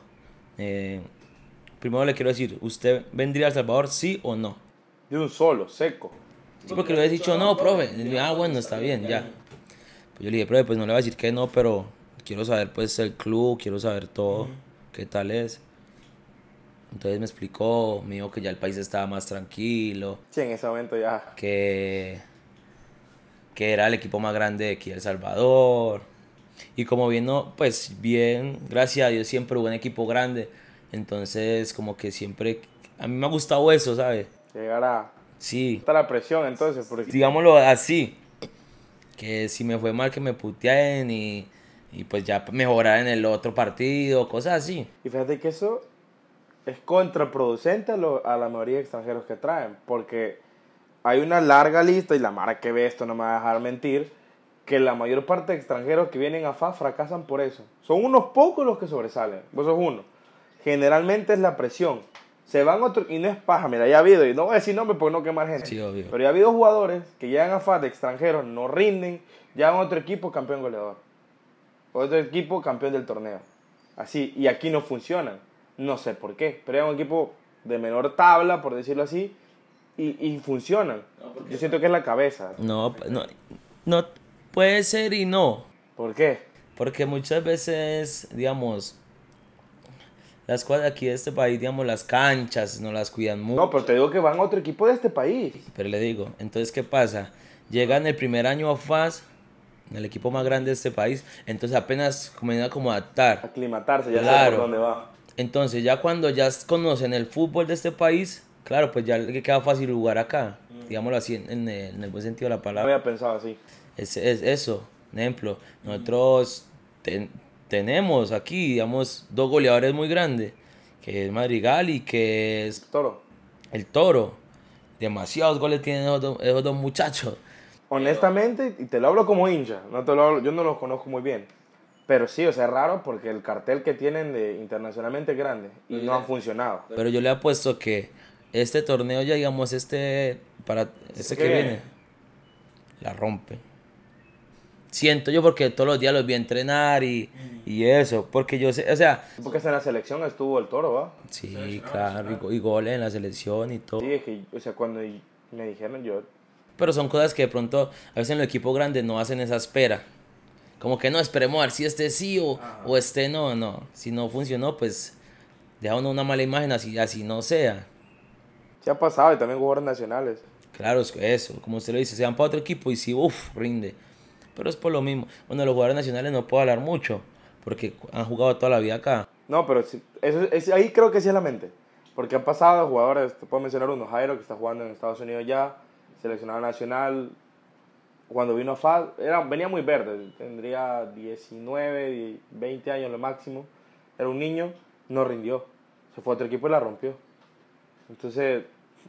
eh, primero le quiero decir, ¿usted vendría a El Salvador sí o no? De un solo, seco. Sí, porque le he dicho, no, profe. ah, bueno, está bien, ya. Pues yo le dije, profe, pues no le voy a decir que no, pero quiero saber pues el club, quiero saber todo, qué tal es. Entonces me explicó, me dijo que ya el país estaba más tranquilo. Sí, en ese momento ya. Que, que era el equipo más grande de aquí, El Salvador. Y como bien, no, pues bien, gracias a Dios siempre hubo un equipo grande. Entonces, como que siempre, a mí me ha gustado eso, ¿sabes? Llegar a... Sí. Está la presión entonces. Digámoslo así, que si me fue mal que me puteen y, y pues ya mejorar en el otro partido, cosas así. Y fíjate que eso es contraproducente a, la mayoría de extranjeros que traen, porque hay una larga lista, y la mara que ve esto no me va a dejar mentir, que la mayor parte de extranjeros que vienen a FA fracasan por eso. Son unos pocos los que sobresalen, vos sos uno. Generalmente es la presión. Se van otros, y no es paja, mira, ya ha habido, y no voy a decir nombre porque no quemar gente, pero ya ha habido jugadores que llegan a FA de extranjeros, no rinden, llegan a otro equipo campeón goleador, otro equipo campeón del torneo. Así, y aquí no funcionan. No sé por qué, pero hay un equipo de menor tabla, por decirlo así, y, funcionan. Yo siento que es la cabeza. No, no, puede ser y no. ¿Por qué? Porque muchas veces, digamos, las cosas aquí de este país, digamos, las canchas no las cuidan mucho. No, pero te digo que van a otro equipo de este país. Pero le digo, entonces, ¿qué pasa? Llegan el primer año a FAS, el equipo más grande de este país, entonces apenas comienzan como a adaptar. Aclimatarse, ya por dónde va. Entonces ya cuando ya conocen el fútbol de este país, claro, pues ya le queda fácil jugar acá, mm. digámoslo así, en, el, buen sentido de la palabra. había pensado así. Es, es eso, por ejemplo, nosotros tenemos aquí, digamos, dos goleadores muy grandes, que es Madrigal y que es... El Toro. El Toro. Demasiados goles tienen esos dos, muchachos. Honestamente, y te lo hablo como hincha, no te lo yo no los conozco muy bien. Pero sí, o sea, es raro porque el cartel que tienen de internacionalmente grande y no han funcionado. Pero yo le apuesto que este torneo ya digamos este para este que viene? la rompe. Siento yo porque todos los días los vi entrenar mm. y, eso, porque yo sé, o sea... Porque hasta en la selección estuvo el toro, ¿va? Sí, claro, y, goles en la selección y todo. Sí, o sea, cuando me dijeron yo... Pero son cosas que de pronto a veces en los equipos grandes no hacen esa espera como que no esperemos a ver si este sí o, o, este no, no. Si no funcionó, pues deja uno una mala imagen así, así no sea. Se ha pasado y también jugadores nacionales. Claro, eso, como usted lo dice, se van para otro equipo y si uff, rinde. Pero es por lo mismo. Bueno, los jugadores nacionales no puedo hablar mucho porque han jugado toda la vida acá. No, pero eso, es, ahí creo que sí es la mente. Porque han pasado jugadores, te puedo mencionar uno, Jairo, que está jugando en Estados Unidos ya, seleccionado nacional, cuando vino Fad, era, venía muy verde, tendría 19, 20 años lo máximo, era un niño, no rindió, se fue a otro equipo y la rompió. Entonces,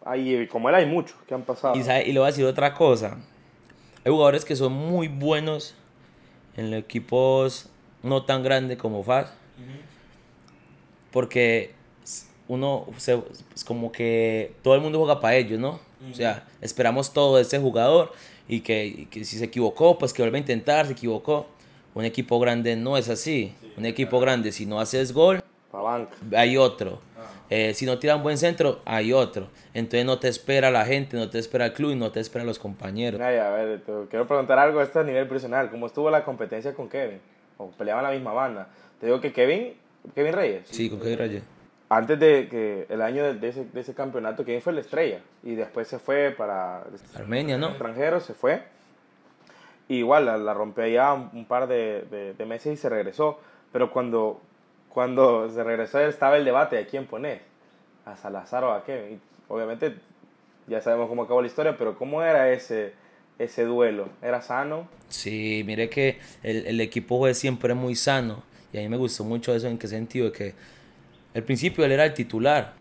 ahí, como él hay muchos que han pasado. Y, ha sido voy a decir otra cosa, hay jugadores que son muy buenos en equipos no tan grandes como Fad, porque uno es como que todo el mundo juega para ellos, ¿no? O sea, esperamos todo de ese jugador y que, si se equivocó, pues que vuelva a intentar, se equivocó. Un equipo grande no es así. un equipo grande, si no haces gol, hay otro. Ah. Eh, si no tiran buen centro, hay otro. Entonces no te espera la gente, no te espera el club y no te espera los compañeros. a ver, quiero preguntar algo esto a nivel personal. ¿Cómo estuvo la competencia con Kevin? ¿O peleaban la misma banda? Te digo que Kevin, Kevin Reyes. Sí, con Kevin Reyes antes de que el año de, ese, campeonato, ¿quién fue la estrella? Y después se fue para Armenia, ¿no? Extranjero, se fue. Y igual la, rompió allá un, par de, meses y se regresó. Pero cuando, cuando se regresó estaba el debate de quién poner, a Salazar o a Kevin. obviamente ya sabemos cómo acabó la historia, pero ¿cómo era ese, ese duelo? ¿Era sano? Sí, mire que el, el equipo fue siempre muy sano. Y a mí me gustó mucho eso, en qué sentido, que al principio él era el titular.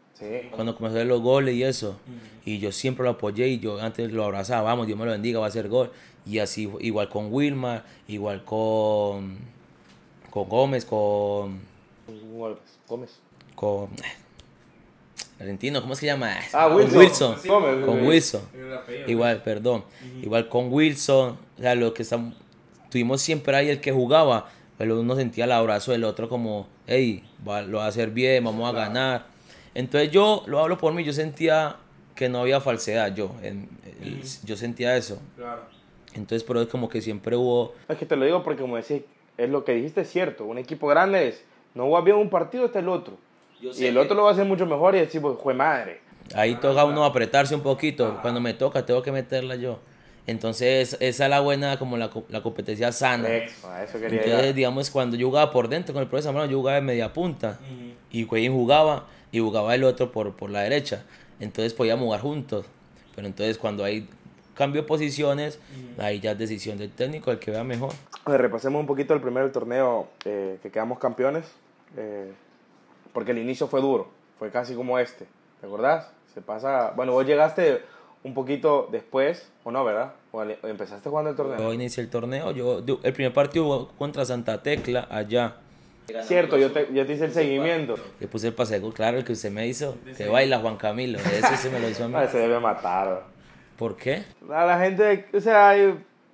Cuando comenzó a ver los goles y eso. Y yo siempre lo apoyé y yo antes lo abrazaba, vamos, Dios me lo bendiga, va a ser gol. Y así, igual con Wilmar, igual con, con Gómez, con... Gómez. Con... Eh, Argentino, ¿cómo se llama? Ah, Wilson. Con Wilson. con Wilson. Igual, perdón. Igual con Wilson. O sea, lo que estamos. tuvimos siempre ahí el que jugaba el uno sentía el abrazo del otro como, hey, lo va a hacer bien, vamos a ganar. Entonces yo, lo hablo por mí, yo sentía que no había falsedad, yo, yo sentía eso. Entonces, pero es como que siempre hubo... Es que te lo digo porque como decís, es lo que dijiste es cierto, un equipo grande es, no va bien un partido, está el otro. Y el otro lo va a hacer mucho mejor y decimos, pues, fue madre. Ahí toca ah, uno apretarse un poquito. Ah. Cuando me toca, tengo que meterla yo. Entonces, esa es la buena, como la, competencia sana. Entonces, digamos, cuando yo jugaba por dentro con el profesor mano yo jugaba de media punta. Y Cuellín jugaba y jugaba el otro por, por la derecha. Entonces podíamos jugar juntos. Pero entonces, cuando hay cambio de posiciones, ahí ya es decisión del técnico, el que vea mejor. repasemos un poquito el primer torneo eh, que quedamos campeones. Eh, porque el inicio fue duro, fue casi como este. ¿Te acordás? Se pasa. Bueno, vos llegaste un poquito después, o no, ¿verdad? O empezaste jugando el torneo. Yo inicié el torneo, yo, el primer partido contra Santa Tecla allá. Cierto, yo te, te hice el seguimiento. Le puse el paseo, claro, el que usted me hizo. Te baila Juan Camilo, ese se me lo hizo a mí. Ah, se debe matar. ¿Por qué? A la gente, o sea,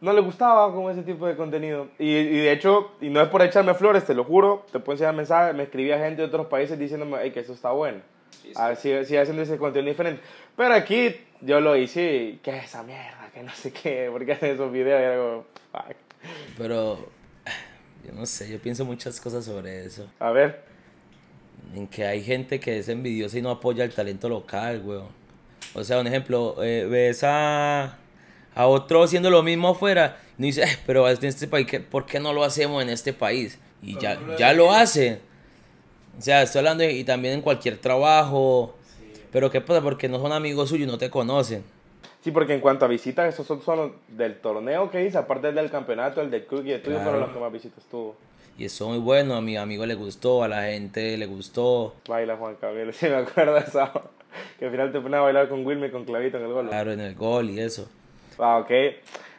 no le gustaba como ese tipo de contenido. Y, y, de hecho, y no es por echarme flores, te lo juro, te puedo enseñar mensajes, me escribía gente de otros países diciéndome Ay, que eso está bueno. A ver si hacen ese contenido diferente. Pero aquí yo lo hice y, ¿qué es esa mierda? Que no sé qué, ¿por qué hacen esos videos? Y algo, fuck. Pero, yo no sé, yo pienso muchas cosas sobre eso. A ver. En que hay gente que es envidiosa y no apoya el talento local, weón. O sea, un ejemplo, eh, ves a, otro haciendo lo mismo afuera y dice, pero en este país, ¿por qué no lo hacemos en este país? Y ya, ya lo hace. O sea, estoy hablando y también en cualquier trabajo, pero qué pasa, porque no son amigos suyos, y no te conocen. Sí, porque en cuanto a visitas, esos son solo del torneo que hice, aparte del campeonato, el de Cook y el tuyo, los que más visitas tuvo. Y eso muy bueno, a mi amigo le gustó, a la gente le gustó. Baila Juan Gabriel, si me acuerdo de Que al final te pones a bailar con Wilmer y con Clavito en el gol. Claro, en el gol y eso. Ah, ok.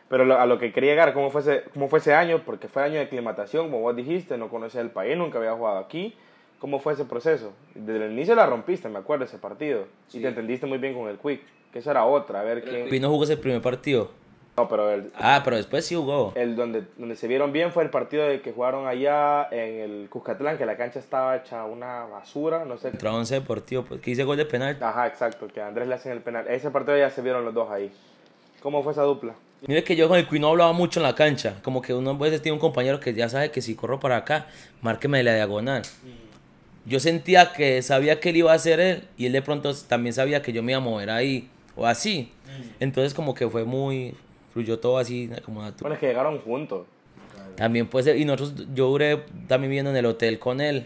Pero a lo que quería llegar, ¿cómo fue, ese, ¿cómo fue ese año? Porque fue año de aclimatación, como vos dijiste, no conocía el país, nunca había jugado aquí. ¿Cómo fue ese proceso? Desde el inicio la rompiste, me acuerdo, ese partido. Y te entendiste muy bien con el Quick, que esa era otra. A ver qué. quién... no jugó ese primer partido. No, pero el... Ah, pero después sí jugó. El donde, donde se vieron bien fue el partido de que jugaron allá en el Cuscatlán, que la cancha estaba hecha una basura, no sé. Contra 11 Deportivo, pues que hice gol de penal. Ajá, exacto, que Andrés le hacen el penal. Ese partido ya se vieron los dos ahí. ¿Cómo fue esa dupla? Mire que yo con el Quick no hablaba mucho en la cancha. Como que uno a veces tiene un compañero que ya sabe que si corro para acá, márqueme de la diagonal. Mm yo sentía que sabía que él iba a hacer él y él de pronto también sabía que yo me iba a mover ahí o así. Mm. Entonces como que fue muy, fluyó todo así como Bueno, es que llegaron juntos. También puede ser, y nosotros, yo duré también viviendo en el hotel con él.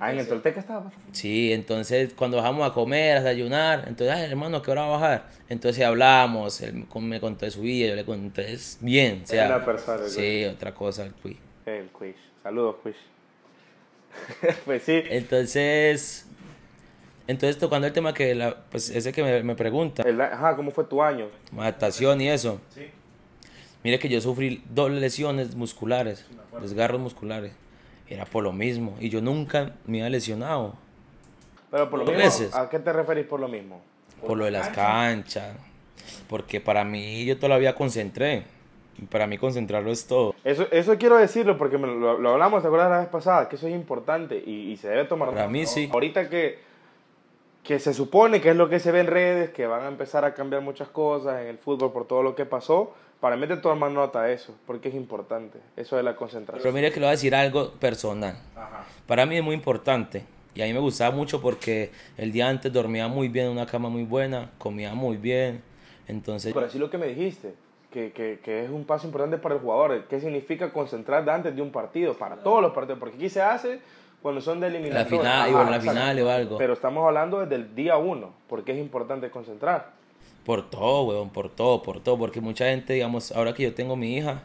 Ah, en el hotel estaba. Sí, entonces cuando bajamos a comer, a desayunar, entonces, hermano, ¿qué hora va a bajar? Entonces hablamos, él me contó de su vida, yo le conté, bien. sea, sí, otra cosa, el quiz. El quiz. Saludos, quiz. pues sí. Entonces, entonces tocando el tema que la, ese pues, que me, me pregunta. ajá, ¿cómo fue tu año? Adaptación y eso. Sí. Mire que yo sufrí dos lesiones musculares, desgarros musculares. Era por lo mismo. Y yo nunca me había lesionado. Pero por lo mismo, ¿a qué te referís por lo mismo? Por, por lo de las canchas. Porque para mí yo todavía concentré para mí concentrarlo es todo. Eso, eso quiero decirlo porque lo, hablamos, ¿te acuerdas la vez pasada? Que eso es importante y, se debe tomar. Para mí sí. Ahorita que, que se supone que es lo que se ve en redes, que van a empezar a cambiar muchas cosas en el fútbol por todo lo que pasó, para mí te tomas nota de eso, porque es importante, eso de la concentración. Pero mire que le voy a decir algo personal. Ajá. Para mí es muy importante. Y a mí me gustaba mucho porque el día antes dormía muy bien, en una cama muy buena, comía muy bien. Entonces... Pero así lo que me dijiste, que, que, que, es un paso importante para el jugador. ¿Qué significa concentrar antes de un partido? Para todos los partidos, porque aquí se hace cuando son de eliminación. La final, la final o algo. Pero estamos hablando desde el día uno, porque es importante concentrar. Por todo, weón, por todo, por todo, porque mucha gente, digamos, ahora que yo tengo mi hija,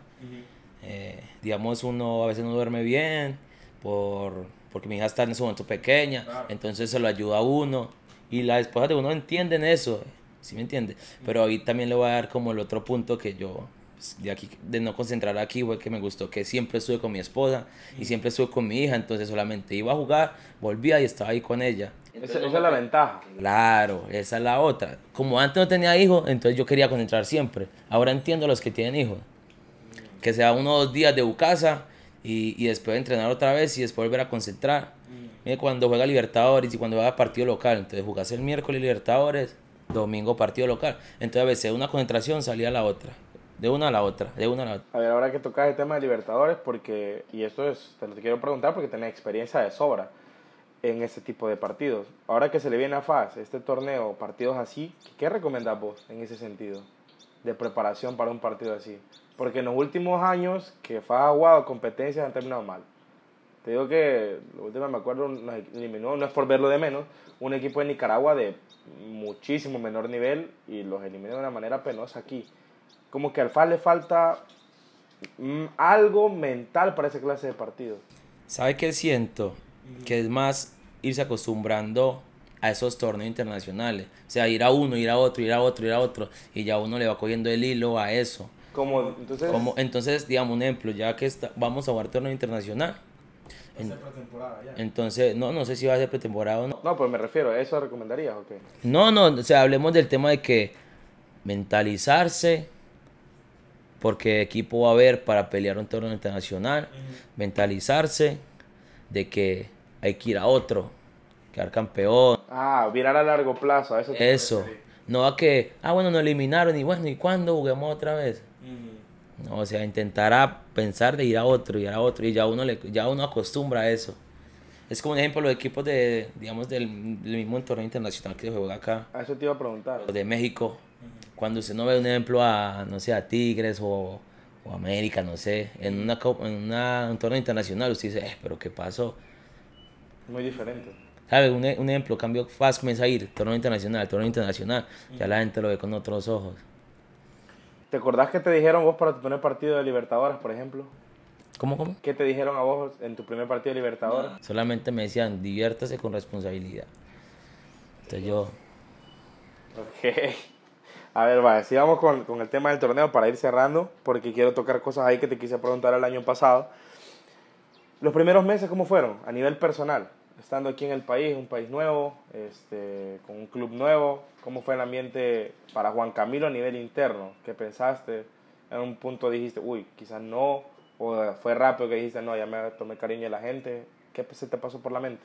eh, digamos, uno a veces no duerme bien, porque mi hija está en su momento pequeña, entonces se lo ayuda a uno, y la esposas de uno entienden eso. ¿sí me entiende? Pero ahí también le voy a dar como el otro punto que yo pues, de aquí de no concentrar aquí fue que me gustó que siempre estuve con mi esposa y siempre estuve con mi hija entonces solamente iba a jugar volvía y estaba ahí con ella esa, es la ventaja claro esa es la otra como antes no tenía hijos entonces yo quería concentrar siempre ahora entiendo los que tienen hijos que sea uno o dos días de bucasa y, y después entrenar otra vez y después volver a concentrar Mire, cuando juega Libertadores y cuando juega partido local entonces jugás el miércoles Libertadores domingo partido local. Entonces a veces una concentración salía a la otra. De una a la otra, de una a la otra. A ver, ahora que tocas el tema de Libertadores, porque, y esto es, te lo quiero preguntar porque tenés experiencia de sobra en este tipo de partidos. Ahora que se le viene a FAS este torneo, partidos así, ¿qué recomendás vos en ese sentido de preparación para un partido así? Porque en los últimos años que FAS ha jugado competencias han terminado mal. Te digo que, la última me acuerdo, no es por verlo de menos, un equipo de Nicaragua de muchísimo menor nivel y los elimina de una manera penosa aquí. Como que al le falta mm, algo mental para esa clase de partido. ¿Sabe qué siento? Que es más irse acostumbrando a esos torneos internacionales. O sea, ir a uno, ir a otro, ir a otro, ir a otro. Y ya uno le va cogiendo el hilo a eso. Como, entonces... Como, entonces, digamos, un ejemplo, ya que vamos a jugar torneo internacional entonces, no, no sé si va a ser pretemporada o no. No, pues me refiero, ¿a ¿eso recomendarías o qué? No, no, o sea, hablemos del tema de que mentalizarse, porque equipo va a haber para pelear un torneo internacional, mentalizarse de que hay que ir a otro, quedar campeón. Ah, virar a largo plazo, eso. Eso, no a que, ah, bueno, nos eliminaron y bueno, ¿y cuándo juguemos otra vez? O sea, intentar pensar de ir a otro, ir a otro, y ya uno, le, ya uno acostumbra a eso. Es como un ejemplo los equipos de, digamos, del, mismo entorno internacional que juega acá. A eso te iba a preguntar. Los de México. Cuando usted no ve un ejemplo a, no sé, Tigres o, América, no sé, en, una, en una, un torneo internacional, usted dice, eh, pero ¿qué pasó? Muy diferente. Un, ejemplo, cambio fast comienza a ir, torneo internacional, torneo internacional. Ya la gente lo ve con otros ojos. ¿Te acordás que te dijeron vos para tu primer partido de Libertadores, por ejemplo? ¿Cómo, cómo? ¿Qué te dijeron a vos en tu primer partido de Libertadores? Solamente me decían, diviértase con responsabilidad. Entonces yo... Ok. A ver, vale, vamos con, con el tema del torneo para ir cerrando, porque quiero tocar cosas ahí que te quise preguntar el año pasado. ¿Los primeros meses cómo fueron a nivel personal? estando aquí en el país, un país nuevo, este, con un club nuevo? ¿Cómo fue el ambiente para Juan Camilo a nivel interno? ¿Qué pensaste? ¿En un punto dijiste, uy, quizás no? ¿O fue rápido que dijiste, no, ya me tomé cariño de la gente? ¿Qué se te pasó por la mente?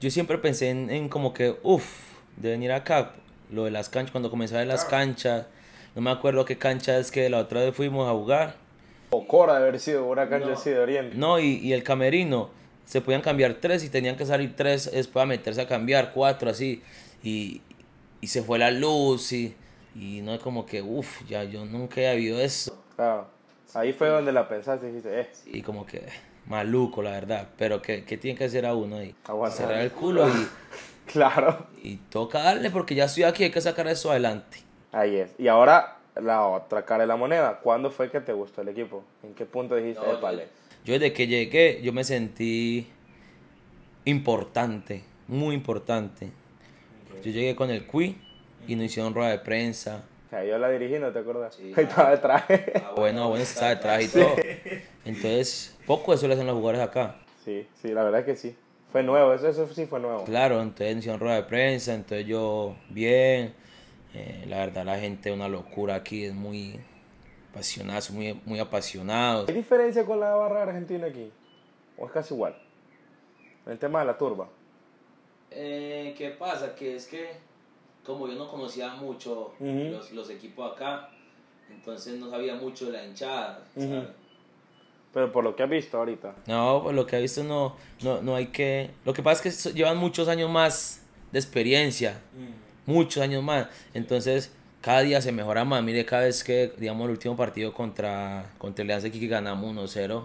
Yo siempre pensé en, como que, uff, de venir acá, lo de las canchas, cuando comenzaba las canchas, no me acuerdo qué cancha es que la otra vez fuimos a jugar. O Cora de haber sido, una cancha así de Oriente. No, y, y el camerino se podían cambiar tres y tenían que salir tres después a meterse a cambiar, cuatro así. Y, se fue la luz y, y no es como que, uff, ya yo nunca había visto eso. Claro, ahí fue donde la pensaste y dijiste, eh. Y como que, maluco, la verdad, pero ¿qué, qué tiene que hacer a uno ahí? Aguantar. Cerrar el culo y... claro. Y toca darle porque ya estoy aquí, hay que sacar eso adelante. Ahí es. Y ahora la otra cara de la moneda. ¿Cuándo fue que te gustó el equipo? ¿En qué punto dijiste, vale? Yo desde que llegué, yo me sentí importante, muy importante. Yo llegué con el QI y nos hicieron rueda de prensa. O sea, yo la dirigí, ¿no te acuerdas? Ahí estaba detrás. Ah, bueno, bueno, estaba detrás y todo. Entonces, poco eso le hacen los jugadores acá. Sí, sí, la verdad es que sí. Fue nuevo, eso, eso sí fue nuevo. Claro, entonces hicieron rueda de prensa, entonces yo, bien. Eh, la verdad, la gente es una locura aquí, es muy, apasionados, muy, muy apasionados. ¿Qué diferencia con la barra argentina aquí? ¿O es casi igual? El tema de la turba. Eh, ¿Qué pasa? Que es que como yo no conocía mucho los, equipos acá, entonces no sabía mucho de la hinchada. Pero por lo que has visto ahorita. No, por lo que he visto no, no, hay que... Lo que pasa es que llevan muchos años más de experiencia. Muchos años más. Entonces cada día se mejora más. Mire, cada vez que, digamos, el último partido contra, contra el Leanza que ganamos 1-0,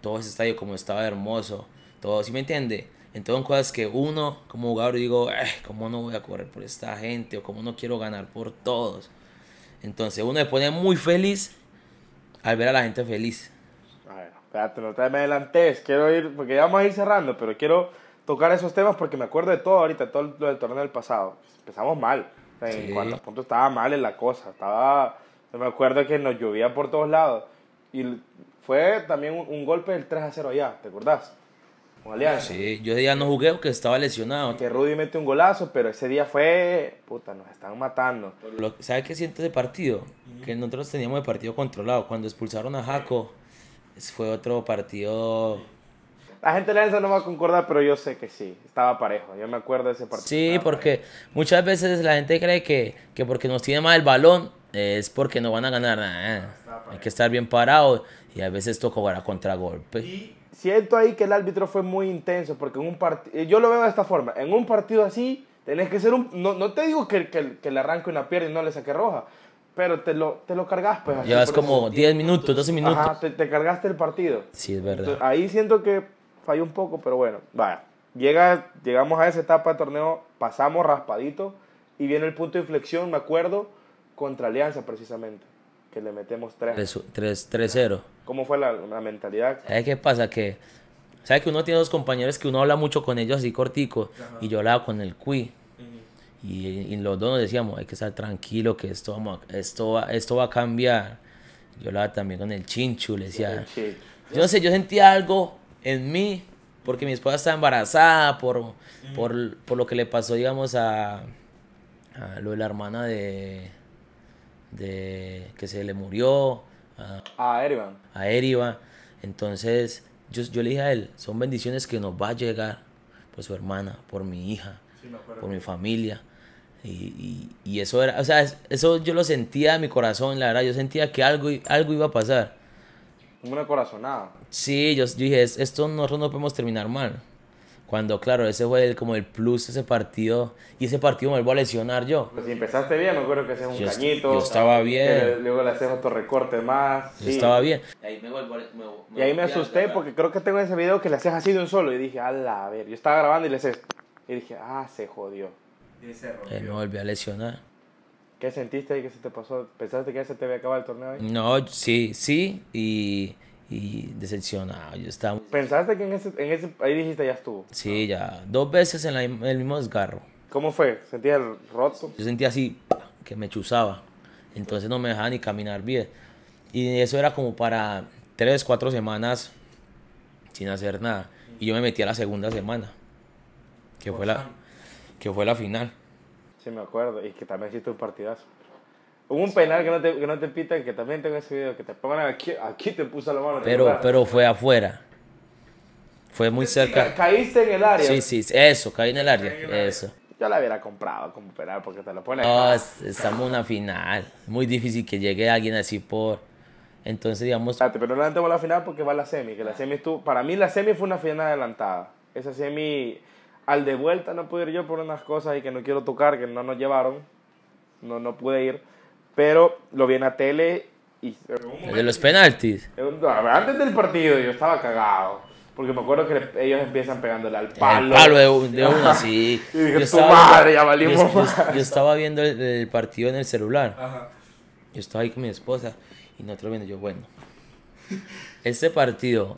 todo ese estadio como estaba hermoso, todo, ¿sí me entiende? Entonces, cosas que uno, como jugador, digo, ¿cómo no voy a correr por esta gente? O ¿cómo no quiero ganar por todos? Entonces, uno se pone muy feliz al ver a la gente feliz. A ver, espérate, no te me adelantes. Quiero ir, porque ya vamos a ir cerrando, pero quiero tocar esos temas porque me acuerdo de todo ahorita, todo lo del torneo del pasado. Empezamos mal. En cuantos puntos estaba mal en la cosa. Estaba, me acuerdo que nos llovía por todos lados. Y fue también un, golpe del 3 a 0 allá, ¿te acordás? Con Alianza. Sí, yo ese día no jugué porque estaba lesionado. Que Rudy mete un golazo, pero ese día fue. Puta, nos estaban matando. ¿Sabes qué siento de partido? Que nosotros teníamos el partido controlado. Cuando expulsaron a Jaco, fue otro partido la gente de no va a concordar, pero yo sé que sí, estaba parejo. Yo me acuerdo de ese partido. Sí, porque muchas veces la gente cree que, que porque nos tiene mal el balón es porque no van a ganar nada. Hay que estar bien parado y a veces toca jugar a contragolpe. siento ahí que el árbitro fue muy intenso, porque en un partido, eh, yo lo veo de esta forma, en un partido así, tenés que ser un, no, te digo que, que, le arranque una pierna y no le saque roja, pero te lo, te lo cargas, pues. Llevas como 10 minutos, 12 minutos. te, cargaste el partido. Sí, es verdad. ahí siento que falló un poco, pero bueno, vaya. Llega, llegamos a esa etapa de torneo, pasamos raspadito y viene el punto de inflexión, me acuerdo, contra Alianza precisamente, que le metemos 3-0. ¿Cómo fue la, mentalidad? ¿Sabes qué pasa? Que, ¿sabes que uno tiene dos compañeros que uno habla mucho con ellos así cortico y yo hablaba con el Cui? y, los dos nos decíamos, hay que estar tranquilo, que esto, vamos esto, va, esto va a cambiar. Yo hablaba también con el Chinchu, le decía... yo no sé, yo sentía algo en mí, porque mi esposa está embarazada, por, por, lo que le pasó, digamos, a, a lo de la hermana de, de que se le murió. A, a Erivan. A Entonces, yo, yo le dije a él, son bendiciones que nos va a llegar por su hermana, por mi hija, por mi familia. Y, eso era, o sea, eso yo lo sentía en mi corazón, la verdad, yo sentía que algo, algo iba a pasar una corazonada. Sí, yo, dije, esto nosotros no podemos terminar mal. Cuando, claro, ese fue como el plus ese partido. Y ese partido me vuelvo a lesionar yo. Pues si empezaste bien, me acuerdo que seas un cañito. Yo estaba bien. luego le hacías otro recorte más. Yo estaba bien. Y ahí me, asusté porque creo que tengo ese video que le hacías así de un solo. Y dije, ala, a ver. Yo estaba grabando y le haces. Y dije, ah, se jodió. Y eh, me volví a lesionar. ¿Qué sentiste y qué se te pasó? ¿Pensaste que ya se te había acabado el torneo No, sí, sí, y, y decepcionado. Yo estaba... ¿Pensaste que en ese, en ese, ahí dijiste ya estuvo? Sí, ya. Dos veces en, el mismo desgarro. ¿Cómo fue? sentía el roto? Yo sentía así, que me chuzaba. Entonces no me dejaba ni caminar bien. Y eso era como para tres, cuatro semanas sin hacer nada. Y yo me metí a la segunda semana, que, fue la, que fue la final. Sí, me acuerdo. Y que también hiciste un partidazo. Hubo un penal que no, te, que no te pitan, que también tengo ese video, que te pongan aquí, aquí te puso la mano. Pero, pero fue afuera. Fue muy cerca. Caíste en el área. Sí, sí, eso, caí en el área. Eso. Yo la hubiera comprado como penal porque te lo ponen. No, ah, estamos en una final. Muy difícil que llegue alguien así por. Entonces, digamos. Pero no a la final porque va la semi. Que la semi estuvo... Para mí, la semi fue una final adelantada. Esa semi al de vuelta no pude ir yo por unas cosas y que no quiero tocar, que no nos llevaron. No, no pude ir. Pero lo vi en la tele y... de los penaltis? Antes del partido yo estaba cagado. Porque me acuerdo que ellos empiezan pegándole al palo. El palo de, uno, sí. y yo estaba, ya yo, estaba viendo el, partido en el celular. Yo estaba ahí con mi esposa y nosotros viendo, yo, bueno, ese partido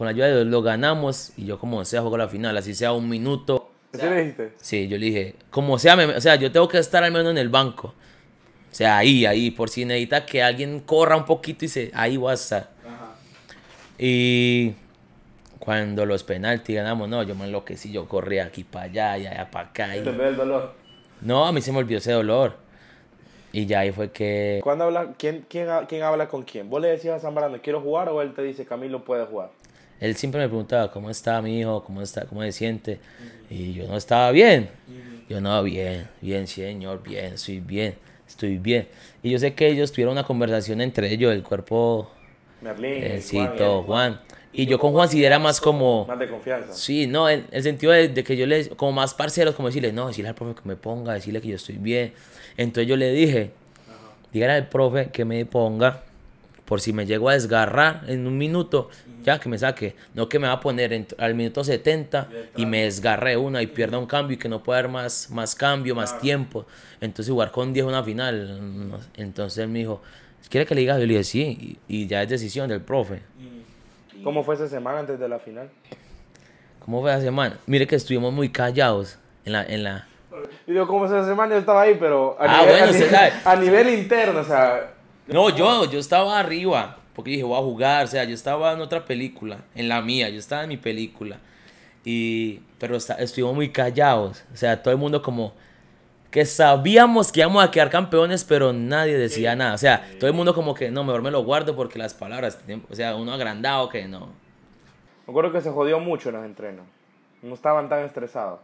con la ayuda de Dios lo ganamos y yo como sea juego la final, así sea un minuto. O dijiste? Sí, yo le dije, como sea, o sea, yo tengo que estar al menos en el banco. O sea, ahí, ahí, por si necesita que alguien corra un poquito y se, ahí va. a estar. Y cuando los penaltis ganamos, no, yo me enloquecí, yo corrí aquí para allá y allá para acá. Y... ¿Te el dolor? No, a mí se me olvidó ese dolor. Y ya ahí fue que... ¿Cuándo habla, quién, quién, habla con quién? ¿Vos le decías a Zambrano, quiero jugar o él te dice, Camilo puede jugar? él siempre me preguntaba, ¿cómo está mi hijo? ¿Cómo, está, cómo se siente? Y yo no estaba bien. Yo no, bien, bien, señor, bien, estoy bien, estoy bien. Y yo sé que ellos tuvieron una conversación entre ellos, el cuerpo... Merlín, eh, Juan, Y, yo con Juan sí era más como... Más de confianza. Sí, no, en el sentido de, que yo le... Como más parceros, como decirle, no, decirle al profe que me ponga, decirle que yo estoy bien. Entonces yo le dije, dígale al profe que me ponga por si me llego a desgarrar en un minuto, ya que me saque, no que me va a poner al minuto 70 y me desgarré una y pierda un cambio y que no pueda haber más, más cambio, más tiempo. Entonces jugar con 10 una final. Entonces me dijo, ¿quiere que le diga? Yo le dije, sí, y, ya es decisión del profe. ¿Cómo fue esa semana antes de la final? ¿Cómo fue esa semana? Mire que estuvimos muy callados en la... En la... cómo fue esa semana yo estaba ahí, pero a, ah, nivel, a nivel interno, o sea no, yo, yo estaba arriba, porque dije, voy a jugar, o sea, yo estaba en otra película, en la mía, yo estaba en mi película. Y, pero está, estuvimos muy callados, o sea, todo el mundo como que sabíamos que íbamos a quedar campeones, pero nadie decía nada. O sea, todo el mundo como que, no, mejor me lo guardo porque las palabras, o sea, uno agrandado que no. Me acuerdo que se jodió mucho en los entrenos. No estaban tan estresados.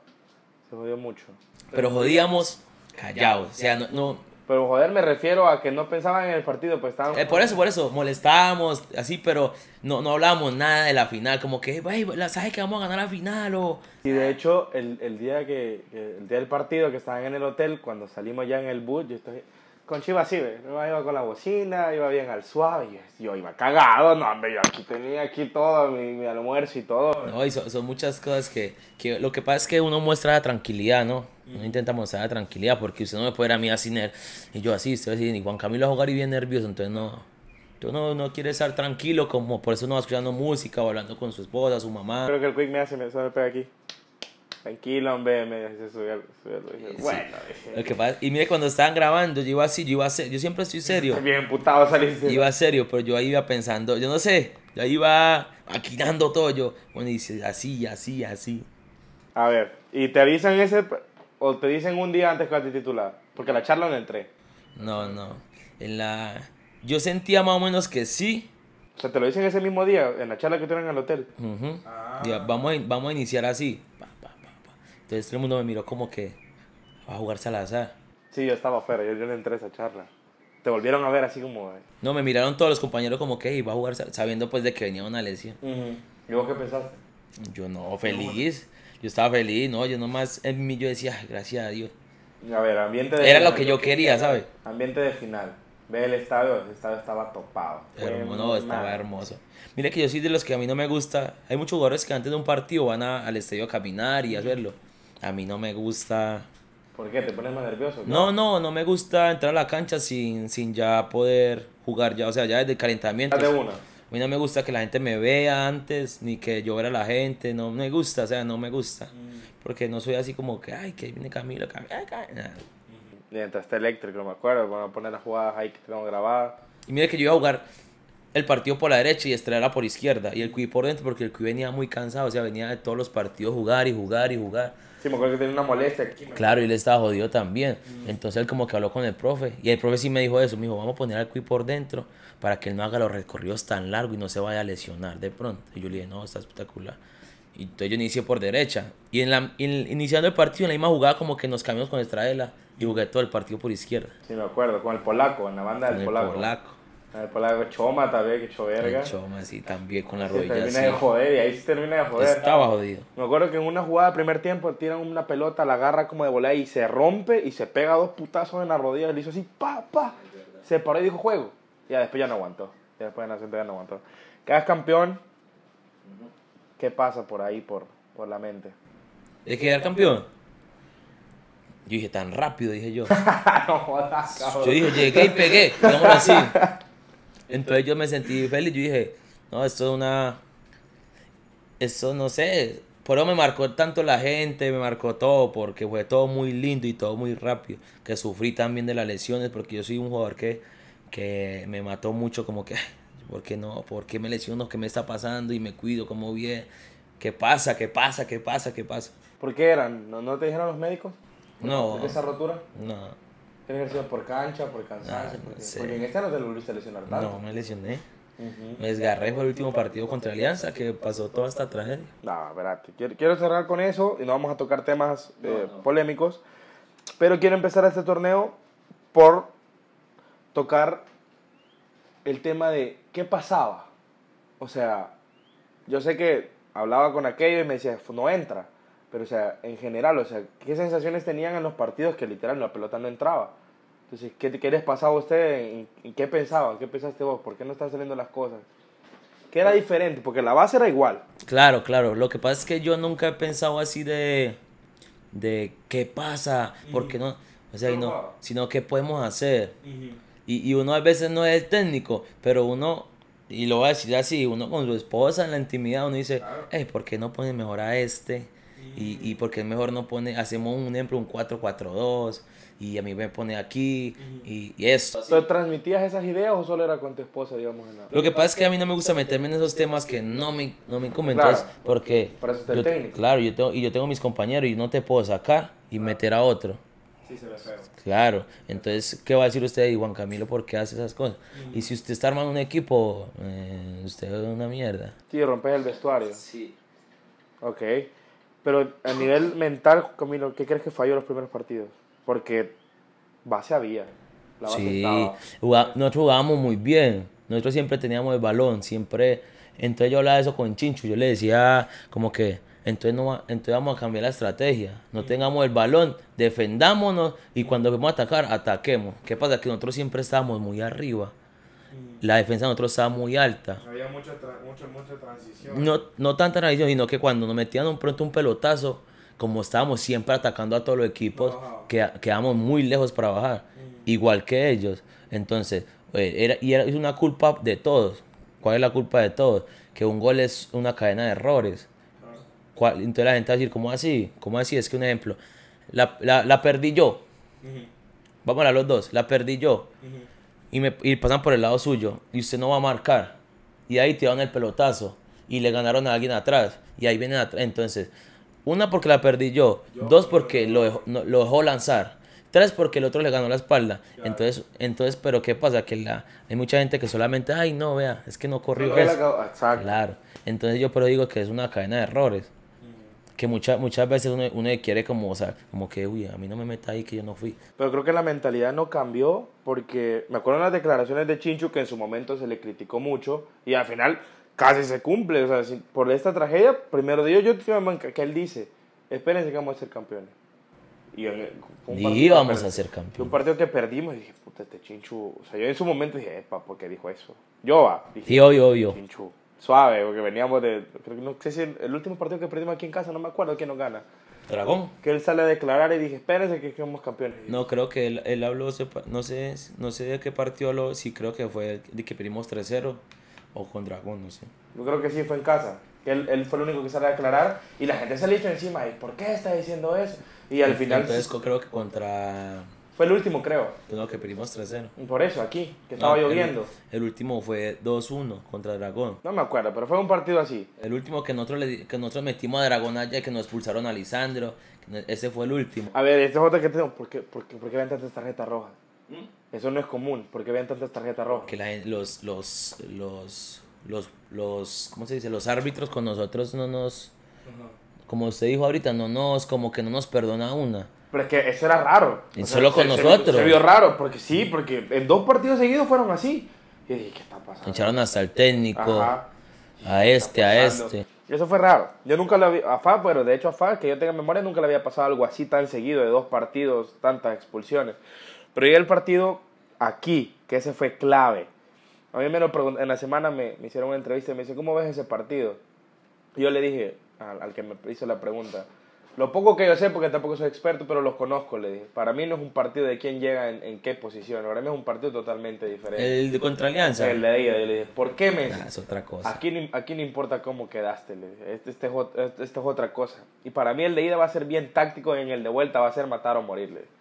Se jodió mucho. Pero, jodíamos callados. O sea, no pero joder, me refiero a que no pensaban en el partido, pues estaban... Eh, por eso, por eso, molestábamos, así, pero no, no hablábamos nada de la final, como que, ¿sabes que vamos a ganar la final? O... Y de hecho, el, el día que, el día del partido que estaban en el hotel, cuando salimos ya en el bus, yo estoy con Chivas sí, iba con la bocina, iba bien al suave, yo, iba cagado, no, hombre, yo aquí tenía aquí todo, mi, almuerzo y todo. No, y son, muchas cosas que, que, lo que pasa es que uno muestra la tranquilidad, ¿no? Uno intenta mostrar la tranquilidad porque usted no me puede ir a mí así, y yo así, usted así, y Juan Camilo a jugar y bien nervioso, entonces no, tú no, no quieres estar tranquilo, como por eso no va escuchando música o hablando con su esposa, su mamá. Creo que el quick me hace, me, sale pega aquí tranquilo, hombre, me dice bueno. y mire, cuando estaban grabando, yo iba así, yo iba a ser, yo siempre estoy serio. Bien putado saliste. Iba serio, pero yo ahí iba pensando, yo no sé, yo ahí iba maquinando todo, yo, bueno, dice así, así, así. A ver, ¿y te avisan ese, o te dicen un día antes que te titular? Porque la charla no entré. No, no, en la, yo sentía más o menos que sí. O sea, te lo dicen ese mismo día, en la charla que tuvieron en el hotel. Ah. vamos, vamos a iniciar así. Entonces todo el mundo me miró como que va a jugar Salazar. Sí, yo estaba afuera, yo, le entré a esa charla. Te volvieron a ver así como... No, me miraron todos los compañeros como que iba a jugar, sabiendo pues de que venía una lesión. ¿Y vos qué pensaste? Yo no, feliz. Yo estaba feliz, no, yo nomás en mí yo decía, gracias a Dios. A ver, ambiente de Era lo que yo quería, ¿sabes? Ambiente de final. Ve el estadio, el estadio estaba topado. Hermoso, no, estaba hermoso. Mira que yo soy de los que a mí no me gusta. Hay muchos jugadores que antes de un partido van al estadio a caminar y a verlo. A mí no me gusta. ¿Por qué? ¿Te pones más nervioso? No, no, no me gusta entrar a la cancha sin, sin ya poder jugar, ya, o sea, ya desde el calentamiento. Ah, de una. A mí no me gusta que la gente me vea antes, ni que yo vea a la gente, no me gusta, o sea, no me gusta. Mm. Porque no soy así como que, ay, que viene Camilo, Camilo, ay, Camilo. Mm-hmm. Y eléctrico, me acuerdo, a poner las jugadas ahí que tengo grabadas. Y mire que yo iba a jugar el partido por la derecha y estrellarla por izquierda, y el Cui por dentro, porque el Cui venía muy cansado, o sea, venía de todos los partidos jugar y jugar y jugar una molestia Claro, y le estaba jodido también. Mm. Entonces él como que habló con el profe. Y el profe sí me dijo eso. Me dijo, vamos a poner al cuí por dentro para que él no haga los recorridos tan largos y no se vaya a lesionar de pronto. Y yo le dije, no, está espectacular. Y entonces yo inicié por derecha. Y en la, iniciando el partido, en la misma jugada, como que nos cambiamos con Estradela y jugué todo el partido por izquierda. Sí, me acuerdo, con el polaco, en la banda del polaco por pues la Choma también, que choverga Choma, sí, también con la rodilla. termina de joder y ahí se termina de joder. Estaba jodido. Me acuerdo que en una jugada de primer tiempo tiran una pelota, la agarra como de volea y se rompe y se pega dos putazos en la rodilla. y Le hizo así, pa, pa. Se paró y dijo juego. Y ya después ya no aguantó. Ya después en la ya no aguantó. Quedas campeón. ¿Qué pasa por ahí, por, por la mente? ¿Es quedar campeón? Yo dije, tan rápido, dije yo. no jodas, Yo dije, llegué y pegué, digámoslo así. Entonces yo me sentí feliz, yo dije, no, esto es una... eso no sé, por eso me marcó tanto la gente, me marcó todo, porque fue todo muy lindo y todo muy rápido, que sufrí también de las lesiones, porque yo soy un jugador que, que me mató mucho, como que, ¿por qué no? ¿Por qué me lesiono? ¿Qué me está pasando? Y me cuido como bien. ¿Qué pasa? ¿Qué pasa? ¿Qué pasa? ¿Qué pasa? ¿Por qué eran? ¿No, te dijeron los médicos? No. esa rotura? No. Tiene ejercicio por cancha, por cansancio. Ah, porque, en esta no te lo volviste a lesionar tanto. No, me lesioné. Me desgarré, fue el último partido contra Alianza que pasó toda esta tragedia. No, espérate. Quiero, cerrar con eso y no vamos a tocar temas eh, polémicos. Pero quiero empezar este torneo por tocar el tema de qué pasaba. O sea, yo sé que hablaba con aquello y me decía, no entra. Pero, o sea, en general, o sea, ¿qué sensaciones tenían en los partidos que literal la pelota no entraba? Entonces, ¿qué, qué les pasaba a ustedes? qué pensaban? ¿Qué pensaste vos? ¿Por qué no están saliendo las cosas? ¿Qué era diferente? Porque la base era igual. Claro, claro. Lo que pasa es que yo nunca he pensado así de. de qué pasa, ¿Por qué no. O sea, no, sino qué podemos hacer. y, y uno a veces no es el técnico, pero uno y lo voy a decir así, uno con su esposa en la intimidad, uno dice, ¿por qué no pone mejor a este? Y, y porque mejor no pone, hacemos un ejemplo, un 4-4-2, y a mí me pone aquí, y, y, eso. ¿Tú transmitías esas ideas o solo era con tu esposa, digamos? Lo que pasa es que a mí no me gusta meterme en esos temas que no me, no me comentas, porque... Claro, yo tengo, y yo tengo mis compañeros y no te puedo sacar y meter a otro. Sí, se Claro, entonces, ¿qué va a decir usted y Juan Camilo por qué hace esas cosas? Y si usted está armando un equipo, eh, usted es una mierda. Sí, rompes el vestuario. Sí. Ok. Pero a nivel mental, Camilo, ¿qué crees que falló los primeros partidos? Porque base había. La base sí, nosotros jugábamos muy bien. Nosotros siempre teníamos el balón, siempre. Entonces yo hablaba de eso con Chinchu. Yo le decía, como que, entonces, no, entonces vamos a cambiar la estrategia. No tengamos el balón, defendámonos y cuando vemos a atacar, ataquemos. ¿Qué pasa? Que nosotros siempre estábamos muy arriba. La defensa de nosotros estaba muy alta mucha, transición. No, no tanta transición, sino que cuando nos metían un pronto un pelotazo, como estábamos siempre atacando a todos los equipos, quedamos muy lejos para bajar, mm. igual que ellos. Entonces, eh, era, y era es una culpa de todos. ¿Cuál es la culpa de todos? Que un gol es una cadena de errores. Ah. entonces la gente va a decir, ¿cómo así? ¿Cómo así? Es que un ejemplo, la, perdí yo. Vamos a los dos, la perdí yo. y, me, y pasan por el lado suyo y usted no va a marcar y ahí tiraron el pelotazo y le ganaron a alguien atrás y ahí vienen atrás. Entonces, una porque la perdí yo, dos porque lo dejó, lo lanzar, tres porque el otro le ganó la espalda. Entonces, entonces, pero ¿qué pasa? Que la, hay mucha gente que solamente, ay, no, vea, es que no corrió pues, Claro. Entonces yo pero digo que es una cadena de errores que muchas muchas veces uno, uno, quiere como, o sea, como que, uy, a mí no me meta ahí que yo no fui. Pero creo que la mentalidad no cambió porque me acuerdo en las declaraciones de Chinchu que en su momento se le criticó mucho y al final casi se cumple. O sea, por esta tragedia, primero de ellos, yo te que él dice, espérense que vamos a ser campeones. Y, íbamos eh, a ser campeones. Un partido que perdimos y dije, puta, este Chinchu. O sea, yo en su momento dije, epa, ¿por qué dijo eso? Yo va. Dije, sí, obvio, Chinchu suave, porque veníamos de. no sé si el, último partido que perdimos aquí en casa, no me acuerdo quién nos gana. Dragón. Que él sale a declarar y dije, espérense que somos campeones. No, creo que él, habló, no sé, no sé de qué partido habló, sí creo que fue de que perdimos 3-0 o con Dragón, no sé. Yo creo que sí fue en casa. Él, fue el único que sale a declarar y la gente se le hizo encima, ¿y por qué está diciendo eso? Y al final. creo que contra fue el último, creo. No, que perdimos 3-0. Por eso, aquí, que estaba lloviendo. El, último fue 2-1 contra Dragón. No me acuerdo, pero fue un partido así. El último que nosotros, que nosotros metimos a Dragón allá, que nos expulsaron a Lisandro. Ese fue el último. A ver, este es que tengo. ¿Por qué, ven tantas tarjetas rojas? ¿Mm? Eso no es común. ¿Por qué ven tantas tarjetas rojas? Que la, los, los, los, los, ¿cómo se dice? Los árbitros con nosotros no nos... Como usted dijo ahorita, no nos, como que no nos perdona una. Pero es que eso era raro. Y solo con nosotros. Se, vio raro, porque sí, porque en dos partidos seguidos fueron así. Y dije, ¿qué está pasando? Echaron hasta el técnico, a este, a este. Eso fue raro. Yo nunca lo había. A Fa, pero de hecho a Fa, que yo tenga memoria, nunca le había pasado algo así tan seguido, de dos partidos, tantas expulsiones. Pero yo el partido aquí, que ese fue clave. A mí me lo pregunt... en la semana me, hicieron una entrevista y me dice, ¿cómo ves ese partido? Y yo le dije al que me hizo la pregunta, lo poco que yo sé, porque tampoco soy experto, pero los conozco, le dije. Para mí no es un partido de quién llega en, qué posición. Para mí es un partido totalmente diferente. El de contra Alianza. El de ella, le dije. ¿Por qué me ah, es otra cosa. Aquí, aquí, no importa cómo quedaste, le este, este, este, este, es otra cosa. Y para mí el de ida va a ser bien táctico y en el de vuelta va a ser matar o morirle le dije.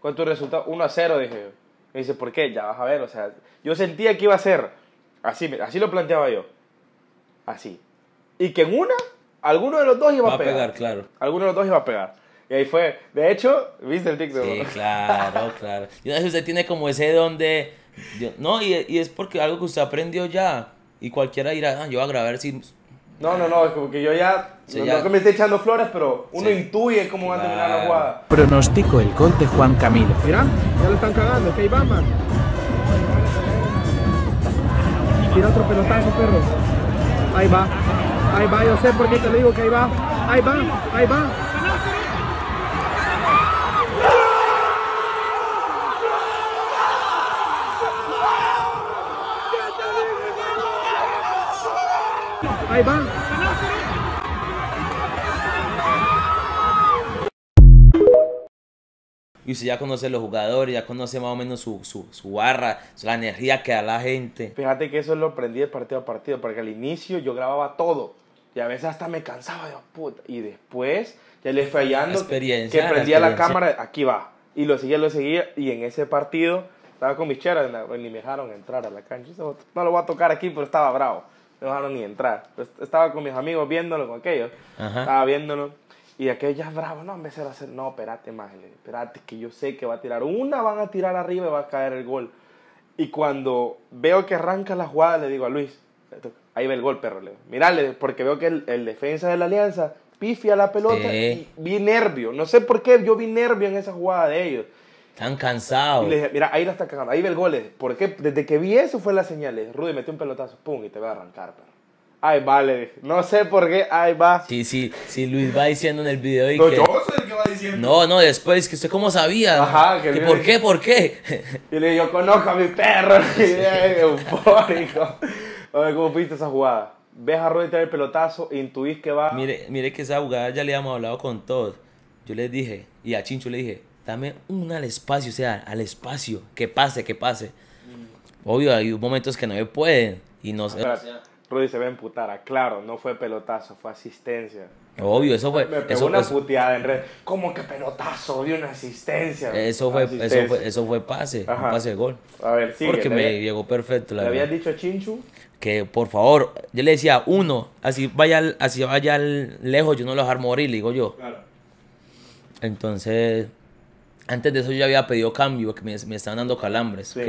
Con tu resultado 1 a 0, dije Me dice, ¿por qué? Ya vas a ver, o sea, yo sentía que iba a ser así, así lo planteaba yo. Así. Y que en una Alguno de los dos iba a pegar. pegar claro. Alguno de los dos iba a pegar. Y ahí fue. De hecho, ¿viste el TikTok? Sí, claro, claro. Y no sé usted tiene como ese donde... no, y, es porque algo que usted aprendió ya. Y cualquiera dirá, ah, yo voy a grabar si... No, no, no, es como que yo ya, no, que me esté echando flores, pero uno intuye cómo va a terminar la jugada. Pronostico el gol de Juan Camilo. Mirá, ya lo están cagando, que ahí va, man. Tira otro pelotazo, perro. Ahí va. Ahí va, yo sé por qué te digo que ahí va. Ahí va, ahí va. Ahí va. Y usted ya conoce los jugadores, ya conoce más o menos su, su, su barra, la energía que da la gente. Fíjate que eso lo aprendí de partido a partido, porque al inicio yo grababa todo y a veces hasta me cansaba, yo, puta. Y después ya le fallando. experiencia, que prendía la, cámara, aquí va. Y lo seguía, lo seguía. Y en ese partido estaba con mis cheras, ni me dejaron entrar a la cancha. No lo voy a tocar aquí, pero estaba bravo. No me dejaron ni entrar. Pues, estaba con mis amigos viéndolo, con aquellos. Estaba viéndolo. Y aquellos ya bravo, no, veces vez de hacer, no, espérate, más, espérate, que yo sé que va a tirar una, van a tirar arriba y va a caer el gol. Y cuando veo que arranca la jugada, le digo a Luis, Ahí ve el gol, perro. Mirale, porque veo que el, defensa de la alianza pifia la pelota y vi nervio. No sé por qué yo vi nervio en esa jugada de ellos. Están cansados. Y le dije, mira, ahí la está cagando, ahí ve el gol. ¿por qué? desde que vi eso fue la señal. Rudy metió un pelotazo, pum, y te va a arrancar, perro. Ay, vale, no sé por qué, ay, va. Sí, sí, sí, Luis va diciendo en el video. Y no, el que va diciendo. No, no, después, que usted cómo sabía. Ajá, que, ¿Por qué, por qué? Y le dije yo conozco a mi perro, sí. por eufórico. A ver, ¿cómo fuiste esa jugada? Ves a Rodri traer el pelotazo, intuís que va. Mire, mire que esa jugada ya le habíamos hablado con todos. Yo les dije, y a Chinchu le dije, dame una al espacio, o sea, al espacio, que pase, que pase. Mm. Obvio, hay momentos que no se pueden y no sé. Rudy se ve emputada, claro, no fue pelotazo, fue asistencia. Obvio, eso fue. Me pegó una puteada en red. ¿Cómo que pelotazo? Dio una asistencia. Eso fue, eso fue, eso fue pase, pase de gol. A ver, sí. Porque me llegó perfecto la ¿Le habías dicho a Chinchu? que por favor, yo le decía, uno, así vaya, así vaya lejos, yo no lo voy dejar morir, digo yo. Claro. Entonces, antes de eso yo ya había pedido cambio, que me, me estaban dando calambres. Sí,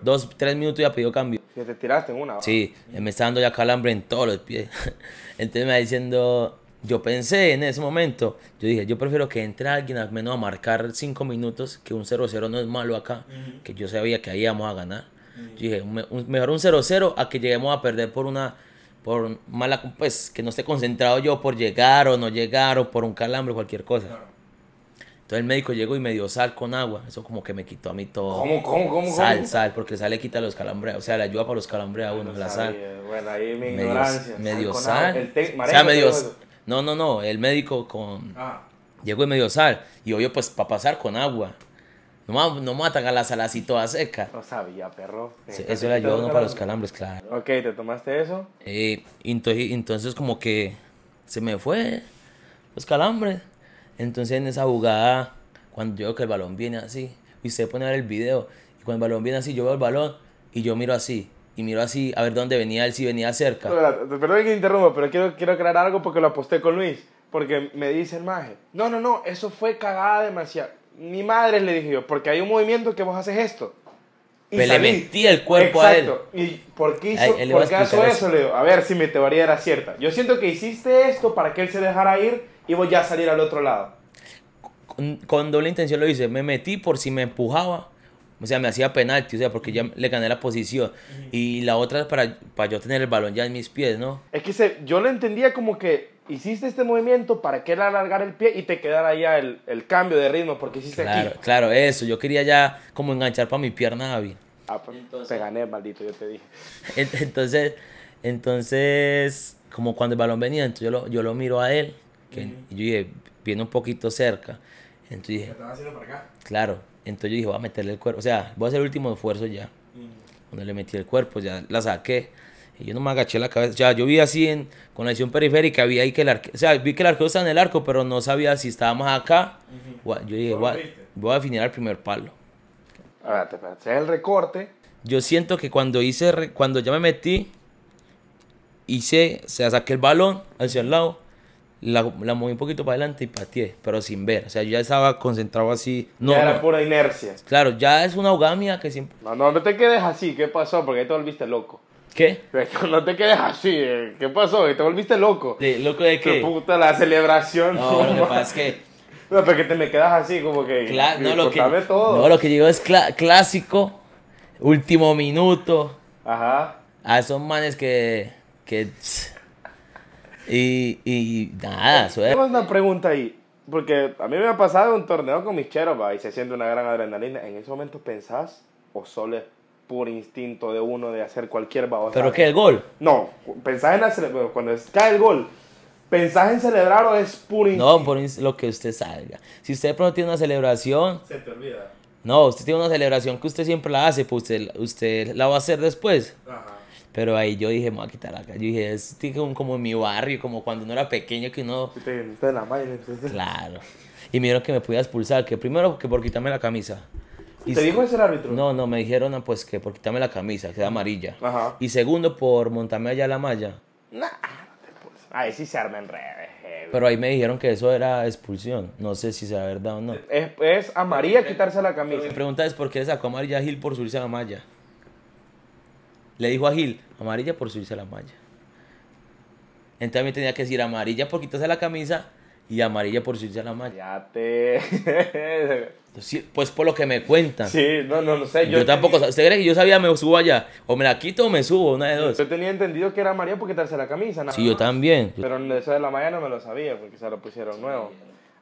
Dos, tres minutos ya pedido cambio. Si te tiraste en una. Sí, me estaba dando ya calambre en todos los pies. Entonces me va diciendo, yo pensé en ese momento, yo dije, yo prefiero que entre alguien al menos a marcar cinco minutos, que un 0-0 no es malo acá, que yo sabía que ahí íbamos a ganar. Mm. dije, mejor un 0-0 a que lleguemos a perder por una por mala, pues que no esté concentrado yo por llegar o no llegar o por un calambre o cualquier cosa. Entonces el médico llegó y me dio sal con agua. Eso como que me quitó a mí todo. ¿Cómo, cómo, cómo? Sal, sal, porque sal le quita los calambres. O sea, le ayuda para los calambres a uno, la sal. Eh, bueno, ahí mi ignorancia. me dio sal. o sea, me dio... No, no, no. El médico con... Ah. Llegó y me dio sal. Y obvio, pues, para pasar con agua. No, matan a las alas así todas seca. No sabía, perro. eso era yo, uno para los calambres, claro. Ok, ¿te tomaste eso? Y eh, entonces, como que se me fue los calambres. Entonces en esa jugada, cuando yo veo que el balón viene así, y usted pone a ver el video, y cuando el balón viene así, yo veo el balón y yo miro así, y miro así a ver dónde venía él, si venía cerca. Perdón que interrumpa, pero quiero, quiero aclarar algo porque lo aposté con Luis, porque me dice el maje, no, no, no, eso fue cagada demasiado mi madre le dije yo, porque hay un movimiento que vos haces esto. me le metí el cuerpo a él. ¿Y por qué hizo, eso? a ver si mi teoría era cierta. Yo siento que hiciste esto para que él se dejara ir y vos ya salir al otro lado. Con, con doble intención lo hice. Me metí por si me empujaba o sea, me hacía penalti, o sea, porque ya le gané la posición. Y la otra para, para yo tener el balón ya en mis pies, ¿no? Es que yo lo entendía como que hiciste este movimiento para que él alargar el pie y te quedara ya el, el cambio de ritmo porque hiciste claro, aquí. Claro, eso. Yo quería ya como enganchar para mi pierna David. Ah, pues entonces, te gané, maldito, yo te dije. Entonces, entonces, como cuando el balón venía, entonces yo lo, yo lo miro a él. Que, yo dije, viene un poquito cerca. Entonces dije, para acá? Claro. Entonces yo dije, voy a meterle el cuerpo, o sea, voy a hacer el último esfuerzo ya. Mm. Cuando le metí el cuerpo, ya la saqué. Y yo no me agaché la cabeza. O sea, yo vi así con la visión periférica, vi ahí que el arquero, o sea, vi que el arquero estaba en el arco, pero no sabía si estábamos acá. Yo dije, voy a, definir al primer palo. Espérate, espérate, el recorte. Yo siento que cuando hice, cuando ya me metí, hice, o sea, saqué el balón hacia el lado la, moví un poquito para adelante y pateé, pero sin ver. O sea, yo ya estaba concentrado así. No, ya era pura inercia. Claro, ya es una ahogamia que siempre. No, no, no te quedes así. ¿Qué pasó? Porque ahí te volviste loco. ¿Qué? No te quedes así. Eh, ¿Qué pasó? Ahí te volviste loco. ¿De, ¿Loco de qué? puta, la celebración. No, no lo que pasa es que. No, pero que te me quedas así, como que. no, lo que todo. no, lo que digo es clásico, último minuto. Ajá. A esos manes que. Y, y nada, suerte. Tengo una pregunta ahí. Porque a mí me ha pasado un torneo con mis cheros, y se siente una gran adrenalina. ¿En ese momento pensás o solo es por instinto de uno de hacer cualquier babosa? ¿Pero qué, el gol? No, pensás en hacer, cuando cae el gol, ¿pensás en celebrar o es puro instinto? No, por lo que usted salga. Si usted pronto tiene una celebración... Se te olvida. No, usted tiene una celebración que usted siempre la hace, pues usted, usted la va a hacer después. Ajá. Pero ahí yo dije, me a quitar la calle. Yo dije, es como en mi barrio, como cuando uno era pequeño que uno... la Claro. Y me dijeron que me podía expulsar, que primero que por quitarme la camisa. Y ¿Te dijo ese árbitro? No, no, me dijeron pues que por quitarme la camisa, que era amarilla. Ajá. Y segundo, por montarme allá la malla. Nah, no pues, te Ahí sí se arma en redes. Eh. Pero ahí me dijeron que eso era expulsión. No sé si sea verdad o no. Es, es amarilla quitarse la camisa. Mi pregunta es por qué le sacó amarilla a Gil por subirse a la malla. Le dijo a Gil, amarilla por subirse a la malla. Entonces tenía que decir amarilla por quitarse la camisa y amarilla por subirse a la malla. Ya te... pues por lo que me cuentan. Sí, no, no, no sé. Yo, tampoco. ¿Usted cree que yo sabía me subo allá? O me la quito o me subo, una de dos. Yo tenía entendido que era amarilla por quitarse la camisa, Sí, yo también. Pero eso de la malla no me lo sabía porque se lo pusieron nuevo.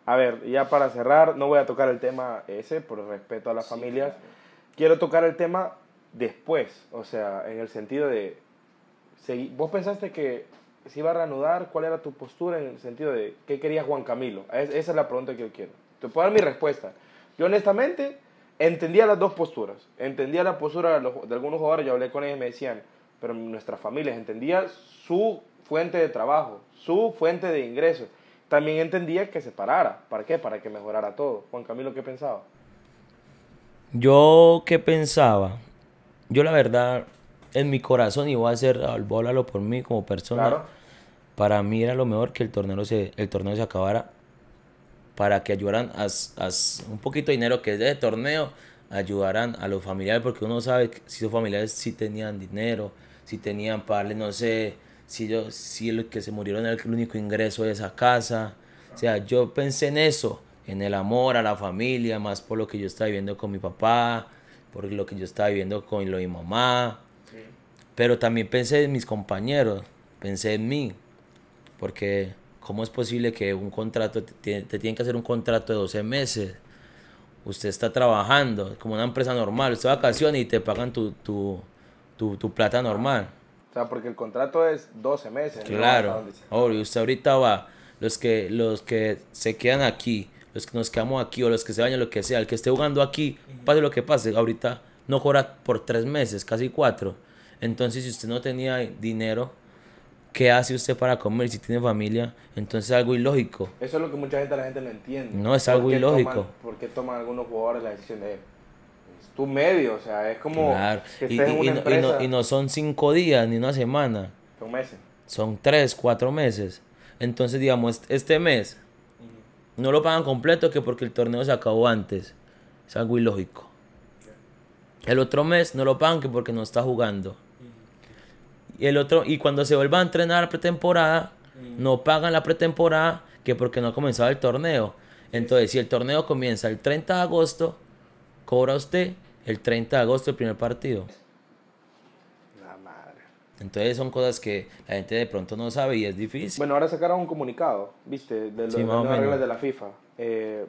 A ver, ya para cerrar, no voy a tocar el tema ese por respeto a las familias. Quiero tocar el tema después, o sea, en el sentido de, vos pensaste que se iba a reanudar, ¿cuál era tu postura en el sentido de qué quería Juan Camilo? esa es la pregunta que yo quiero. Te puedo dar mi respuesta. Yo honestamente entendía las dos posturas. Entendía la postura de, de algunos jugadores, yo hablé con ellos y me decían, pero nuestras familias, entendía su fuente de trabajo, su fuente de ingresos. También entendía que se parara. ¿Para qué? Para que mejorara todo. Juan Camilo, ¿qué pensaba? Yo qué pensaba. Yo la verdad, en mi corazón, y voy a hacer, al bólalo por mí como persona, para mí era lo mejor que el torneo se, el torneo se acabara para que ayudaran a, un poquito de dinero que es de torneo, ayudaran a los familiares, porque uno sabe si sus familiares sí tenían dinero, si tenían para no sé, si yo, si los que se murieron era el único ingreso de esa casa. O sea, yo pensé en eso, en el amor a la familia, más por lo que yo estaba viviendo con mi papá, por lo que yo estaba viviendo con lo de mi mamá. Pero también pensé en mis compañeros, pensé en mí, porque ¿cómo es posible que un contrato, te, tienen que hacer un contrato de 12 meses? Usted está trabajando como una empresa normal, usted vacaciona y te pagan tu, tu, tu, plata normal. O sea, porque el contrato es 12 meses. Claro. ¿no? usted ahorita va, los que, los que se quedan aquí los que nos quedamos aquí o los que se bañan, lo que sea, el que esté jugando aquí, pase lo que pase, ahorita no juega por tres meses, casi cuatro. Entonces, si usted no tenía dinero, ¿qué hace usted para comer si tiene familia? Entonces es algo ilógico. Eso es lo que mucha gente, no entiende. No, es algo ilógico. porque ¿Por qué toman algunos jugadores la decisión de es tu medio? O sea, es como y, y, no, son cinco días ni una semana. Son meses. Son tres, cuatro meses. Entonces, digamos, este, este mes no lo pagan completo que porque el torneo se acabó antes. Es algo ilógico. El otro mes no lo pagan que porque no está jugando. Y, el otro, y cuando se vuelva a entrenar pretemporada, mm. no pagan la pretemporada que porque no ha comenzado el torneo. Entonces, si el torneo comienza el 30 de agosto, cobra usted el 30 de agosto el primer partido. Entonces son cosas que la gente de pronto no sabe y es difícil. Bueno, ahora sacaron un comunicado, viste, de, las reglas de la FIFA. Eh,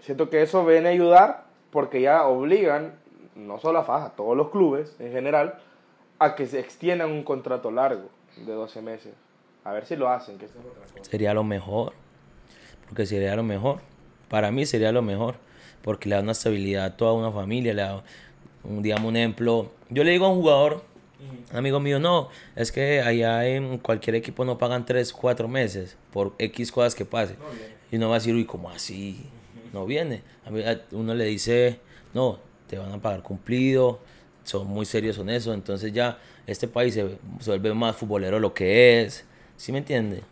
siento que eso viene a ayudar porque ya obligan, no solo a Faja, a todos los clubes en general, a que se extiendan un contrato largo de 12 meses. A ver si lo hacen. sería lo mejor, porque sería lo mejor. Para mí sería lo mejor, porque le da una estabilidad a toda una familia. Le da, un, digamos, un ejemplo. Yo le digo a un jugador amigo mío, no, es que allá en cualquier equipo no pagan 3, 4 meses por X cosas que pase. y uno va a decir, uy, ¿cómo así? No viene. uno le dice, no, te van a pagar cumplido, son muy serios en eso. Entonces ya este país se, se vuelve más futbolero lo que es. ¿Sí me entiende?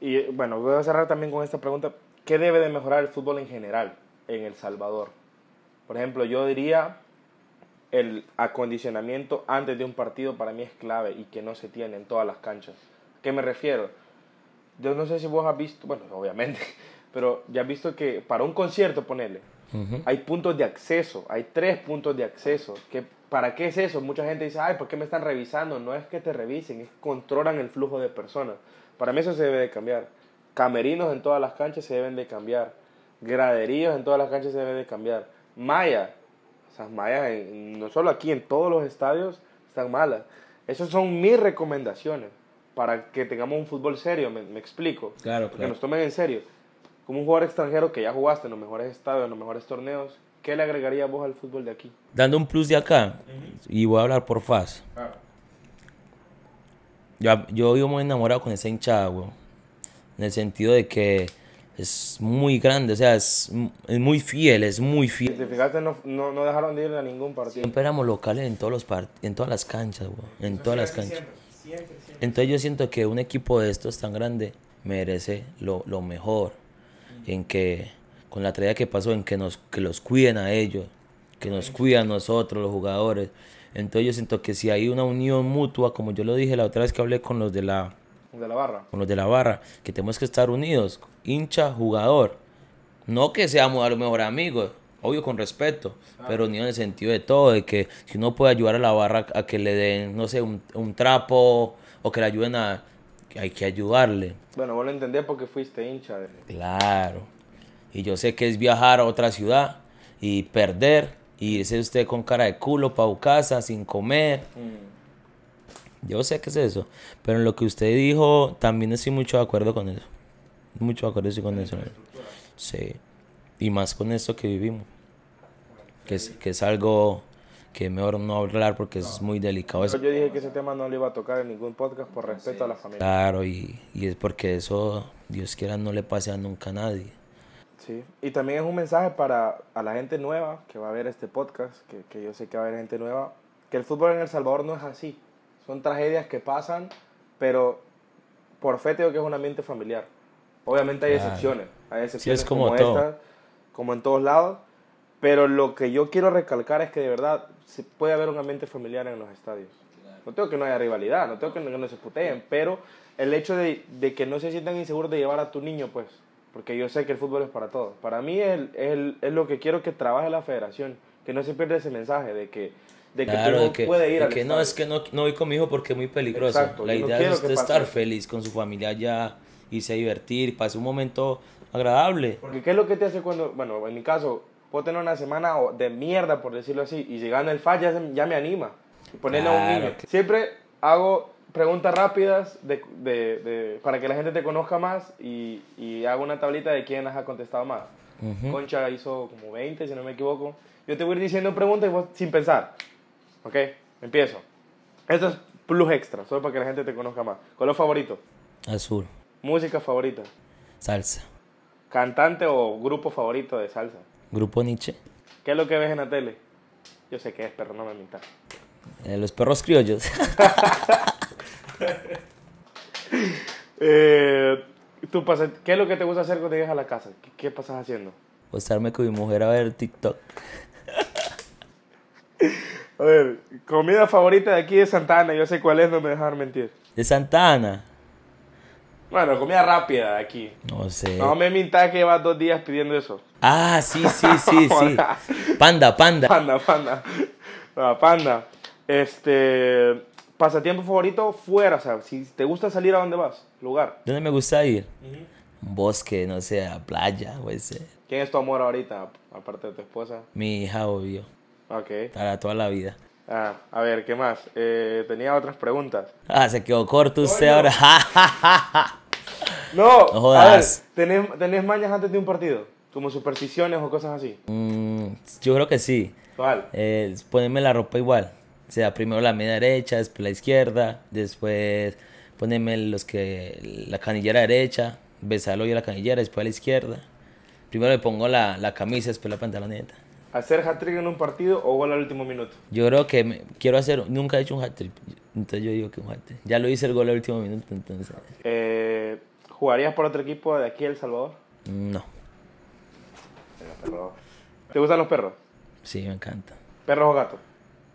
Y bueno, voy a cerrar también con esta pregunta. ¿Qué debe de mejorar el fútbol en general en El Salvador? Por ejemplo, yo diría el acondicionamiento antes de un partido para mí es clave y que no se tiene en todas las canchas. qué me refiero? Yo no sé si vos has visto, bueno, obviamente, pero ya has visto que para un concierto, ponele, hay puntos de acceso, hay tres puntos de acceso. Que, ¿Para qué es eso? Mucha gente dice, ay, ¿por qué me están revisando? No es que te revisen, es que controlan el flujo de personas. Para mí eso se debe de cambiar. Camerinos en todas las canchas se deben de cambiar. Graderíos en todas las canchas se deben de cambiar. Maya, esas mallas, no solo aquí, en todos los estadios, están malas. Esas son mis recomendaciones para que tengamos un fútbol serio, me, explico. Claro, claro. Que nos tomen en serio. Como un jugador extranjero que ya jugaste en los mejores estadios, en los mejores torneos, ¿qué le agregaría vos al fútbol de aquí? Dando un plus de acá, y voy a hablar por FAS. Yo, yo vivo muy enamorado con esa hinchada, En el sentido de que es muy grande, o sea, es, muy fiel, es muy fiel. Si no, dejaron de ir a ningún partido. Siempre éramos locales en, todos los en todas las canchas, en todas las canchas. Entonces yo siento que un equipo de estos tan grande merece lo, mejor, mm. en que, con la tragedia que pasó, en que, nos, que los cuiden a ellos, que nos cuidan a nosotros, los jugadores. Entonces yo siento que si hay una unión mutua, como yo lo dije la otra vez que hablé con los de la con de la barra. Con los de la barra. Que tenemos que estar unidos. Hincha, jugador. No que seamos a lo mejor amigos. Obvio, con respeto. Pero unidos en el sentido de todo. De que si uno puede ayudar a la barra a que le den, no sé, un, trapo. O que le ayuden a... Hay que ayudarle. Bueno, vos lo entendés porque fuiste hincha. Claro. Y yo sé que es viajar a otra ciudad y perder. Y irse usted con cara de culo pa' sin comer. Mm. Yo sé que es eso. Pero en lo que usted dijo, también estoy mucho de acuerdo con eso. Mucho de acuerdo estoy con eso. Sí. Y más con esto que vivimos. Que es, que es algo que mejor no hablar porque es muy delicado. yo dije que ese tema no le iba a tocar en ningún podcast por respeto a la familia. Claro, y, es porque eso, Dios quiera, no le pase a nunca a nadie. Sí, y también es un mensaje para a la gente nueva que va a ver este podcast, que, que yo sé que va a haber gente nueva, que el fútbol en El Salvador no es así. Son tragedias que pasan, pero por fe tengo que es un ambiente familiar. Obviamente hay excepciones, hay excepciones sí, es como, Esta, como en todos lados, pero lo que yo quiero recalcar es que de verdad puede haber un ambiente familiar en los estadios. No tengo que no haya rivalidad, no tengo que no, se puteen, pero el hecho de, de, que no se sientan inseguros de llevar a tu niño, pues, porque yo sé que el fútbol es para todos. Para mí es, es lo que quiero que trabaje la federación, que no se pierda ese mensaje de que de que claro, tú que, puede ir que no, es que no, no voy con mi hijo porque es muy peligroso. la idea es usted estar feliz con su familia ya, y se divertir, pase un momento agradable. Porque qué es lo que te hace cuando, bueno, en mi caso, puedo tener una semana de mierda, por decirlo así, y llegando el FAS ya, me anima. ponerle a un niño. Siempre hago preguntas rápidas de, de, para que la gente te conozca más y, y hago una tablita de quién has contestado más. Concha hizo como 20, si no me equivoco. Yo te voy a ir diciendo preguntas sin pensar. ¿Ok? Empiezo. Esto es plus extra, solo para que la gente te conozca más. ¿Color favorito? Azul. ¿Música favorita? Salsa. ¿Cantante o grupo favorito de salsa? Grupo Nietzsche. ¿Qué es lo que ves en la tele? Yo sé qué es, pero no me mintas. Eh, los perros criollos. Eh, ¿Qué es lo que te gusta hacer cuando llegas a la casa? ¿Qué, pasas haciendo? Postarme con mi mujer a ver TikTok. A ver, comida favorita de aquí de Santana, yo sé cuál es, no me dejar mentir. ¿De Santana? Bueno, comida rápida de aquí. No sé. No me mintas que llevas dos días pidiendo eso. Ah, sí, sí, sí, sí. Panda, panda. Panda, panda. panda. Este. Pasatiempo favorito fuera, o sea, si te gusta salir, ¿a dónde vas? Lugar. ¿Dónde me gusta ir? bosque, no sé, a playa, ser. ¿Quién es tu amor ahorita, aparte de tu esposa? Mi hija, obvio. Para toda la vida. Ah, a ver, ¿qué más? Eh, tenía otras preguntas. Ah, se quedó corto usted ahora. no, no jodas. A ¿tenés, mañas antes de un partido? Como supersticiones o cosas así. Mm, yo creo que sí. ¿Cuál? Eh, la ropa igual. O sea, primero la media derecha, después la izquierda, después poneme los que, la canillera derecha, besarlo yo la canillera, después la izquierda. Primero le pongo la, la camisa, después la pantaloneta. ¿Hacer hat-trick en un partido o gol al último minuto? Yo creo que quiero hacer, nunca he hecho un hat-trick, entonces yo digo que un hat-trick. Ya lo hice el gol al último minuto, entonces. Eh, ¿Jugarías por otro equipo de aquí, El Salvador? No. ¿Te gustan los perros? Sí, me encanta. ¿Perros o gatos?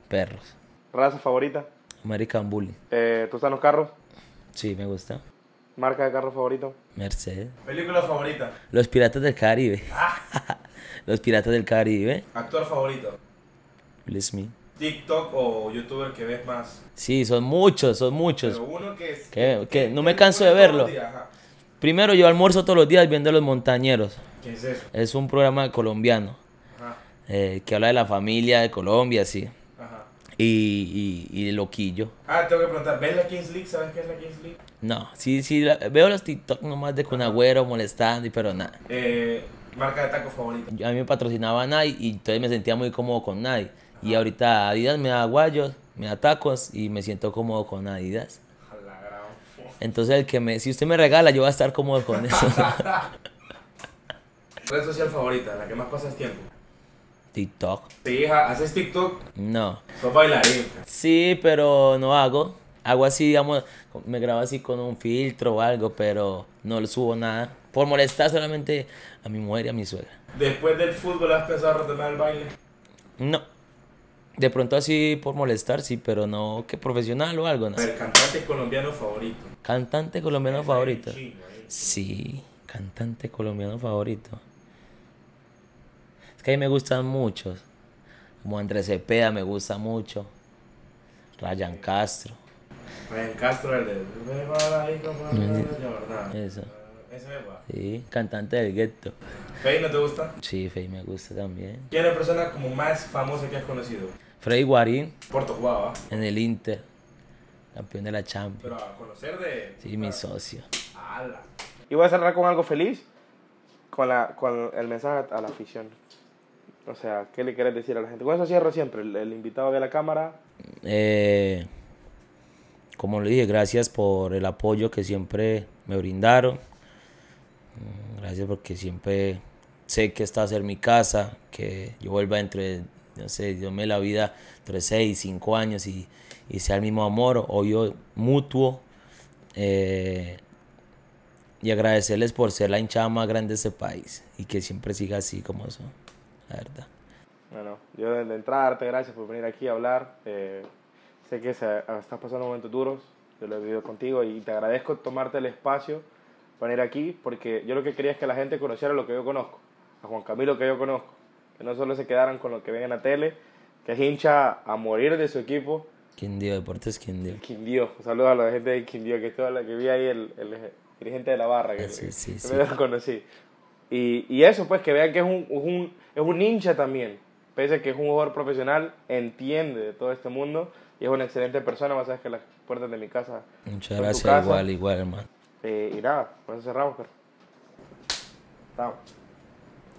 Perros. ¿Raza favorita? American Bully. Eh, los carros? Sí, me gusta. ¿Marca de carro favorito? Mercedes. ¿Película favorita? Los Piratas del Caribe. Ah. Los Piratas del Caribe. ¿Actor favorito? Will Me. TikTok o youtuber que ves más. Sí, son muchos, son muchos. Pero uno que, es, que, no me canso de verlo. Primero yo almuerzo todos los días viendo Los Montañeros. ¿Qué es eso? Es un programa colombiano. Eh, que habla de la familia de Colombia, sí y, y, loquillo. Ah, tengo que preguntar, ¿ves la Kings League? ¿Sabes qué es la Kings League? No, sí, sí, veo los TikTok nomás de Cunagüero molestando, y pero nada. Eh, marca de tacos favorita. A mí me patrocinaba Nike y entonces me sentía muy cómodo con Nike. Y ahorita Adidas me da guayos, me da tacos y me siento cómodo con Adidas. Entonces, el que me, si usted me regala, yo voy a estar cómodo con eso. ¿Red social favorita? ¿La que más pasas tiempo? TikTok. Sí, hija, ¿haces TikTok? No. ¿Sos bailarín? Sí, pero no hago. Hago así, digamos, me grabo así con un filtro o algo, pero no subo nada. Por molestar solamente a mi mujer y a mi suegra. ¿Después del fútbol has empezado a retomar el baile? No. De pronto así por molestar, sí, pero no que profesional o algo. ¿El cantante colombiano favorito? ¿Cantante colombiano favorito? Sí, cantante colombiano favorito. Es que a mí me gustan muchos. Como Andrés Cepeda me gusta mucho. Ryan Castro. Ryan Castro, el de... ahí Eso. Ah, ¿Ese Sí, cantante del gueto. ¿Fey no te gusta? Sí, Fey me gusta también. ¿Quién es la persona como más famosa que has conocido? Freddy Guarín. Puerto jugaba. En el Inter. Campeón de la Champions. Pero a conocer de... Sí, mi socio. ¡Hala! Y voy a cerrar con algo feliz. Con, la, con el mensaje a la afición. O sea, ¿qué le querés decir a la gente? Con eso cierro siempre, el, invitado de la cámara. Eh, como le dije, gracias por el apoyo que siempre me brindaron. Gracias porque siempre sé que esta va a ser mi casa, que yo vuelva entre, no sé, yo me la vida entre 6 cinco años y, sea el mismo amor, o mutuo. Eh, y agradecerles por ser la hinchada más grande de este país y que siempre siga así como eso. Bueno, yo de entrada darte gracias por venir aquí a hablar. Eh, sé que ah, estás pasando momentos duros, yo lo he vivido contigo y te agradezco tomarte el espacio para venir aquí porque yo lo que quería es que la gente conociera lo que yo conozco, a Juan Camilo que yo conozco, que no solo se quedaran con lo que ven en la tele, que es hincha a morir de su equipo. Quindío, Deportes Quindío. Quindío, un saludo a la gente de Quindío, que, toda la que vi ahí, el, el dirigente de la barra, que, ah, sí, sí, sí. conocí. Y, y eso, pues, que vean que es un, es un hincha también. Pese a que es un jugador profesional, entiende de todo este mundo y es una excelente persona. Más allá que las puertas de mi casa. Muchas gracias, igual, igual, hermano. Eh, y nada, pues cerramos, pero. Chao.